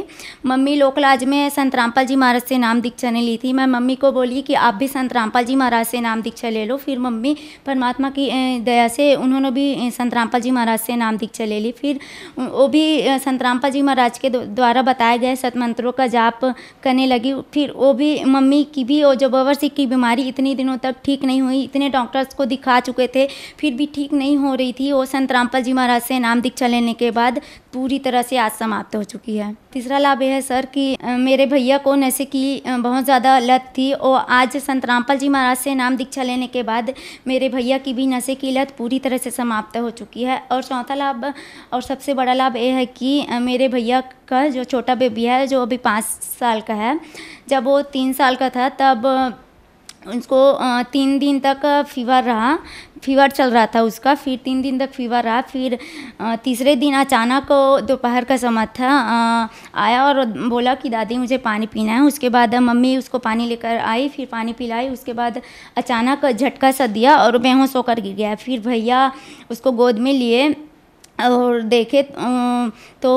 मम्मी लोकलाज में संत रामपाल जी महाराज से नाम दीक्षा ने ली थी मैं मम्मी को बोली कि आप भी संत रामपाल जी महाराज से नाम दीक्षा ले लो फिर मम्मी परमात्मा की दया से उन्होंने भी संत रामपाल जी महाराज से नाम दीक्षा ले ली फिर वो भी संत रामपाल जी महाराज के द्वारा बताए गए सतमंत्रों का जाप करने लगी फिर वो भी मम्मी की भी वो सिंह की बीमारी इतने दिनों तक ठीक नहीं हुई इतने डॉक्टर्स को दिखा चुके थे फिर भी ठीक नहीं हो रही थी वो संत रामपाल जी महाराज से नाम दीक्षा लेने के बाद पूरी तरह से आज समाप्त हो चुकी है तीसरा लाभ यह है सर कि मेरे भैया को नशे की बहुत ज़्यादा लत थी और आज संत रामपाल जी महाराज से नाम दीक्षा लेने के बाद मेरे भैया की भी नशे की लत पूरी तरह से समाप्त हो चुकी है और चौथा लाभ और सबसे बड़ा लाभ यह है कि मेरे भैया का जो छोटा बेबी है जो अभी पाँच साल का है जब वो तीन साल का था तब उसको तीन दिन तक फीवर रहा फीवर चल रहा था उसका फिर तीन दिन तक फीवर रहा फिर तीसरे दिन अचानक दोपहर का समय था आया और बोला कि दादी मुझे पानी पीना है उसके बाद मम्मी उसको पानी लेकर आई फिर पानी पिलाई उसके बाद अचानक झटका सा दिया और बेहोश होकर गिर गया फिर भैया उसको गोद में लिए और देखे तो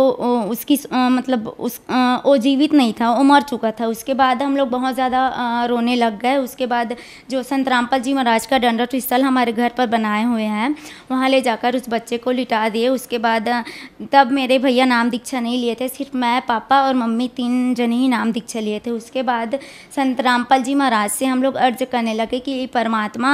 उसकी मतलब उस वो जीवित नहीं था वो मर चुका था उसके बाद हम लोग बहुत ज़्यादा रोने लग गए उसके बाद जो संत रामपाल जी महाराज का डंडा स्थल हमारे घर पर बनाए हुए हैं वहाँ ले जाकर उस बच्चे को लिटा दिए उसके बाद तब मेरे भैया नाम दीक्षा नहीं लिए थे सिर्फ मैं पापा और मम्मी तीन जने ही नाम दीक्षा लिए थे उसके बाद संत रामपाल जी महाराज से हम लोग अर्ज करने लगे कि परमात्मा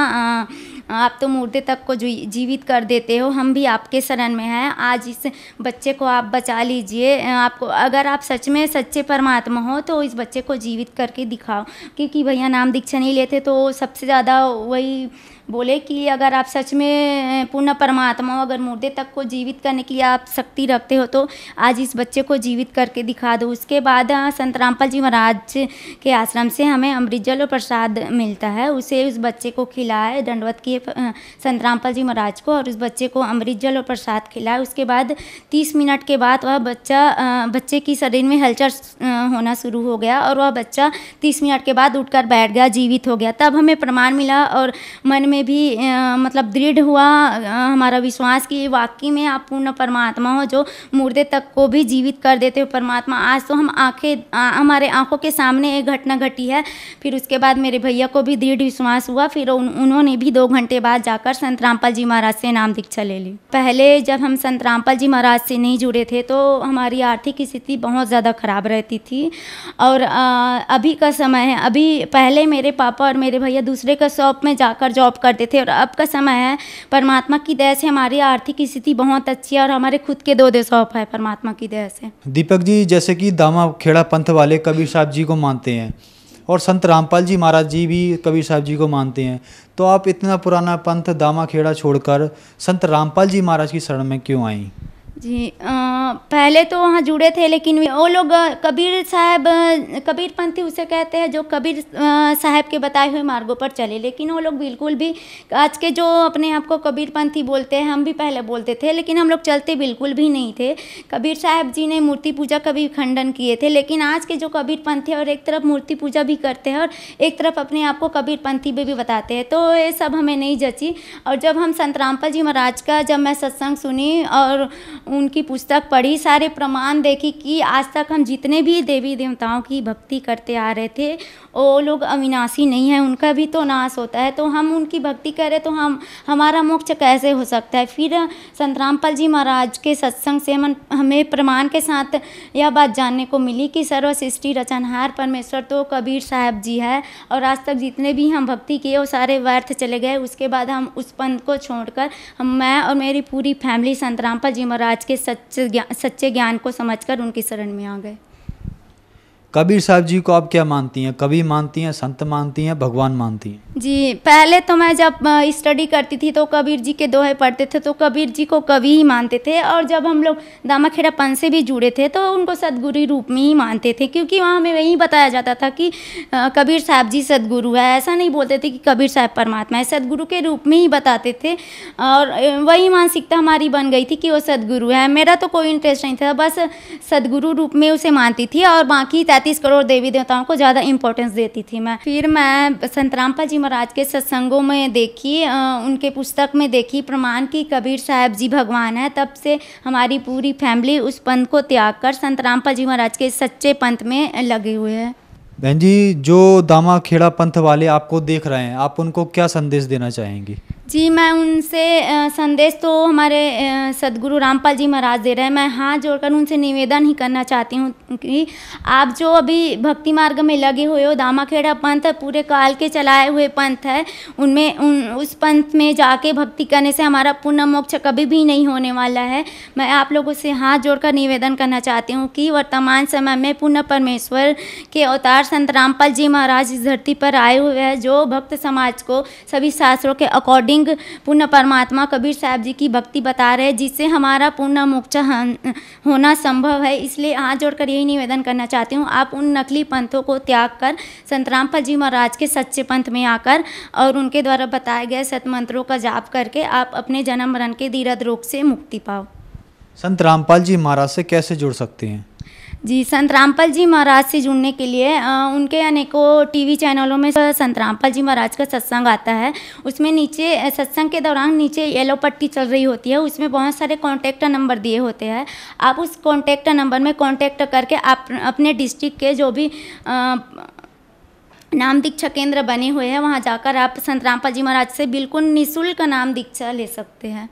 आप तो मुर्दे तक को जीवित कर देते हो हम भी आपके शरण में हैं आज इस बच्चे को आप बचा लीजिए आपको अगर आप सच में सच्चे परमात्मा हो तो इस बच्चे को जीवित करके दिखाओ क्योंकि भैया नाम दीक्षा नहीं लेते तो सबसे ज़्यादा वही बोले कि अगर आप सच में पूर्ण परमात्मा हो अगर मुर्दे तक को जीवित करने की आप शक्ति रखते हो तो आज इस बच्चे को जीवित करके दिखा दो उसके बाद संत रामपाल जी महाराज के आश्रम से हमें अमृत जल और प्रसाद मिलता है उसे उस बच्चे को खिलाए दंडवत किए संत रामपाल जी महाराज को और उस बच्चे को अमृत जल और प्रसाद खिलाए उसके बाद तीस मिनट के बाद वह बच्चा बच्चे की शरीर में हलचल होना शुरू हो गया और वह बच्चा तीस मिनट के बाद उठकर बैठ गया जीवित हो गया तब हमें प्रमाण मिला और मन में में भी मतलब दृढ़ हुआ हमारा विश्वास कि वाकई में आप पूर्ण परमात्मा हो जो मुर्दे तक को भी जीवित कर देते हो परमात्मा आज तो हम आंखें हमारे आंखों के सामने एक घटना घटी है फिर उसके बाद मेरे भैया को भी दृढ़ विश्वास हुआ फिर उन, उन्होंने भी दो घंटे बाद जाकर संत रामपाल जी महाराज से नाम दीक्षा ले ली पहले जब हम संत रामपाल जी महाराज से नहीं जुड़े थे तो हमारी आर्थिक स्थिति बहुत ज़्यादा ख़राब रहती थी और आ, अभी का समय है अभी पहले मेरे पापा और मेरे भैया दूसरे का शॉप में जाकर जॉब करते थे और अब का समय है परमात्मा की दया से हमारी आर्थिक स्थिति बहुत अच्छी है और हमारे खुद के दो देश ऑफ है परमात्मा की दया से दीपक जी जैसे कि दामा खेड़ा पंथ वाले कबीर साहब जी को मानते हैं और संत रामपाल जी महाराज जी भी कबीर साहब जी को मानते हैं तो आप इतना पुराना पंथ दामा खेड़ा छोड़कर संत रामपाल जी महाराज की शरण में क्यों आई जी आ, पहले तो वहाँ जुड़े थे लेकिन वो लोग कबीर साहब कबीर पंथी उसे कहते हैं जो कबीर साहब के बताए हुए मार्गों पर चले लेकिन वो लोग बिल्कुल भी आज के जो अपने आप को कबीर पंथी बोलते हैं हम भी पहले बोलते थे लेकिन हम लोग चलते बिल्कुल भी नहीं थे कबीर साहब जी ने मूर्ति पूजा का भी खंडन किए थे लेकिन आज के जो कबीर पंथी और एक तरफ मूर्ति पूजा भी करते हैं और एक तरफ अपने आप को कबीर पंथी भी बताते हैं तो ये सब हमें नहीं जची और जब हम संत रामपाल जी महाराज का जब मैं सत्संग सुनी और उनकी पुस्तक पढ़ी सारे प्रमाण देखी कि आज तक हम जितने भी देवी देवताओं की भक्ति करते आ रहे थे वो लोग अविनाशी नहीं हैं उनका भी तो नाश होता है तो हम उनकी भक्ति करें तो हम हमारा मोक्ष कैसे हो सकता है फिर संत रामपाल जी महाराज के सत्संग से मन हमें प्रमाण के साथ यह बात जानने को मिली कि सर्वसृष्टि रचनहार परमेश्वर तो कबीर साहब जी है और आज तक जितने भी हम भक्ति किए वो सारे व्यर्थ चले गए उसके बाद हम उस पंथ को छोड़कर हम मैं और मेरी पूरी फैमिली संत रामपाल जी महाराज महाराज के सच्चे ज्ञान सच्चे ज्ञान को समझकर उनकी शरण में आ गए कबीर साहब जी को आप क्या मानती हैं कवि मानती हैं संत मानती हैं भगवान मानती हैं जी पहले तो मैं जब स्टडी करती थी तो कबीर जी के दोहे पढ़ते थे तो कबीर जी को कवि ही मानते थे और जब हम लोग दामाखेड़ा पन से भी जुड़े थे तो उनको सदगुरु रूप में ही मानते थे क्योंकि वहाँ हमें वही बताया जाता था कि कबीर साहब जी सदगुरु है ऐसा नहीं बोलते थे कि कबीर साहब परमात्मा है सदगुरु के रूप में ही बताते थे और वही मानसिकता हमारी बन गई थी कि वो सदगुरु है मेरा तो कोई इंटरेस्ट नहीं था बस सदगुरु रूप में उसे मानती थी और बाकी पैंतीस करोड़ देवी देवताओं को ज़्यादा इम्पोर्टेंस देती थी मैं फिर मैं संत रामपा जी महाराज के सत्संगों में देखी उनके पुस्तक में देखी प्रमाण की कबीर साहब जी भगवान है तब से हमारी पूरी फैमिली उस पंथ को त्याग कर संत रामपा जी महाराज के सच्चे पंथ में लगे हुए है बहन जी जो दामा खेड़ा पंथ वाले आपको देख रहे हैं आप उनको क्या संदेश देना चाहेंगी जी मैं उनसे संदेश तो हमारे सदगुरु रामपाल जी महाराज दे रहे हैं मैं हाथ जोड़कर उनसे निवेदन ही करना चाहती हूँ कि आप जो अभी भक्ति मार्ग में लगे हुए हो दामाखेड़ा पंथ है पूरे काल के चलाए हुए पंथ है उनमें उन उस पंथ में जाके भक्ति करने से हमारा पूर्ण मोक्ष कभी भी नहीं होने वाला है मैं आप लोगों से हाथ जोड़कर निवेदन करना चाहती हूँ कि वर्तमान समय में पूर्ण परमेश्वर के अवतार संत रामपाल जी महाराज इस धरती पर आए हुए हैं जो भक्त समाज को सभी शास्त्रों के अकॉर्डिंग अकॉर्डिंग पूर्ण परमात्मा कबीर साहब जी की भक्ति बता रहे हैं जिससे हमारा पूर्ण मोक्ष होना संभव है इसलिए हाथ जोड़कर यही निवेदन करना चाहती हूँ आप उन नकली पंथों को त्याग कर संत रामपाल जी महाराज के सच्चे पंथ में आकर और उनके द्वारा बताए गए सतमंत्रों का जाप करके आप अपने जन्म मरण के धीरद रोग से मुक्ति पाओ संत रामपाल जी महाराज से कैसे जुड़ सकते हैं जी संत रामपाल जी महाराज से जुड़ने के लिए आ, उनके अनेकों टीवी चैनलों में संत रामपाल जी महाराज का सत्संग आता है उसमें नीचे सत्संग के दौरान नीचे येलो पट्टी चल रही होती है उसमें बहुत सारे कॉन्टैक्ट नंबर दिए होते हैं आप उस कॉन्टैक्ट नंबर में कॉन्टैक्ट करके आप अपने डिस्ट्रिक्ट के जो भी आ, नाम दीक्षा केंद्र बने हुए हैं वहाँ जाकर आप संत रामपाल जी महाराज से बिल्कुल निःशुल्क नाम दीक्षा ले सकते हैं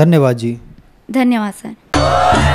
धन्यवाद जी धन्यवाद सर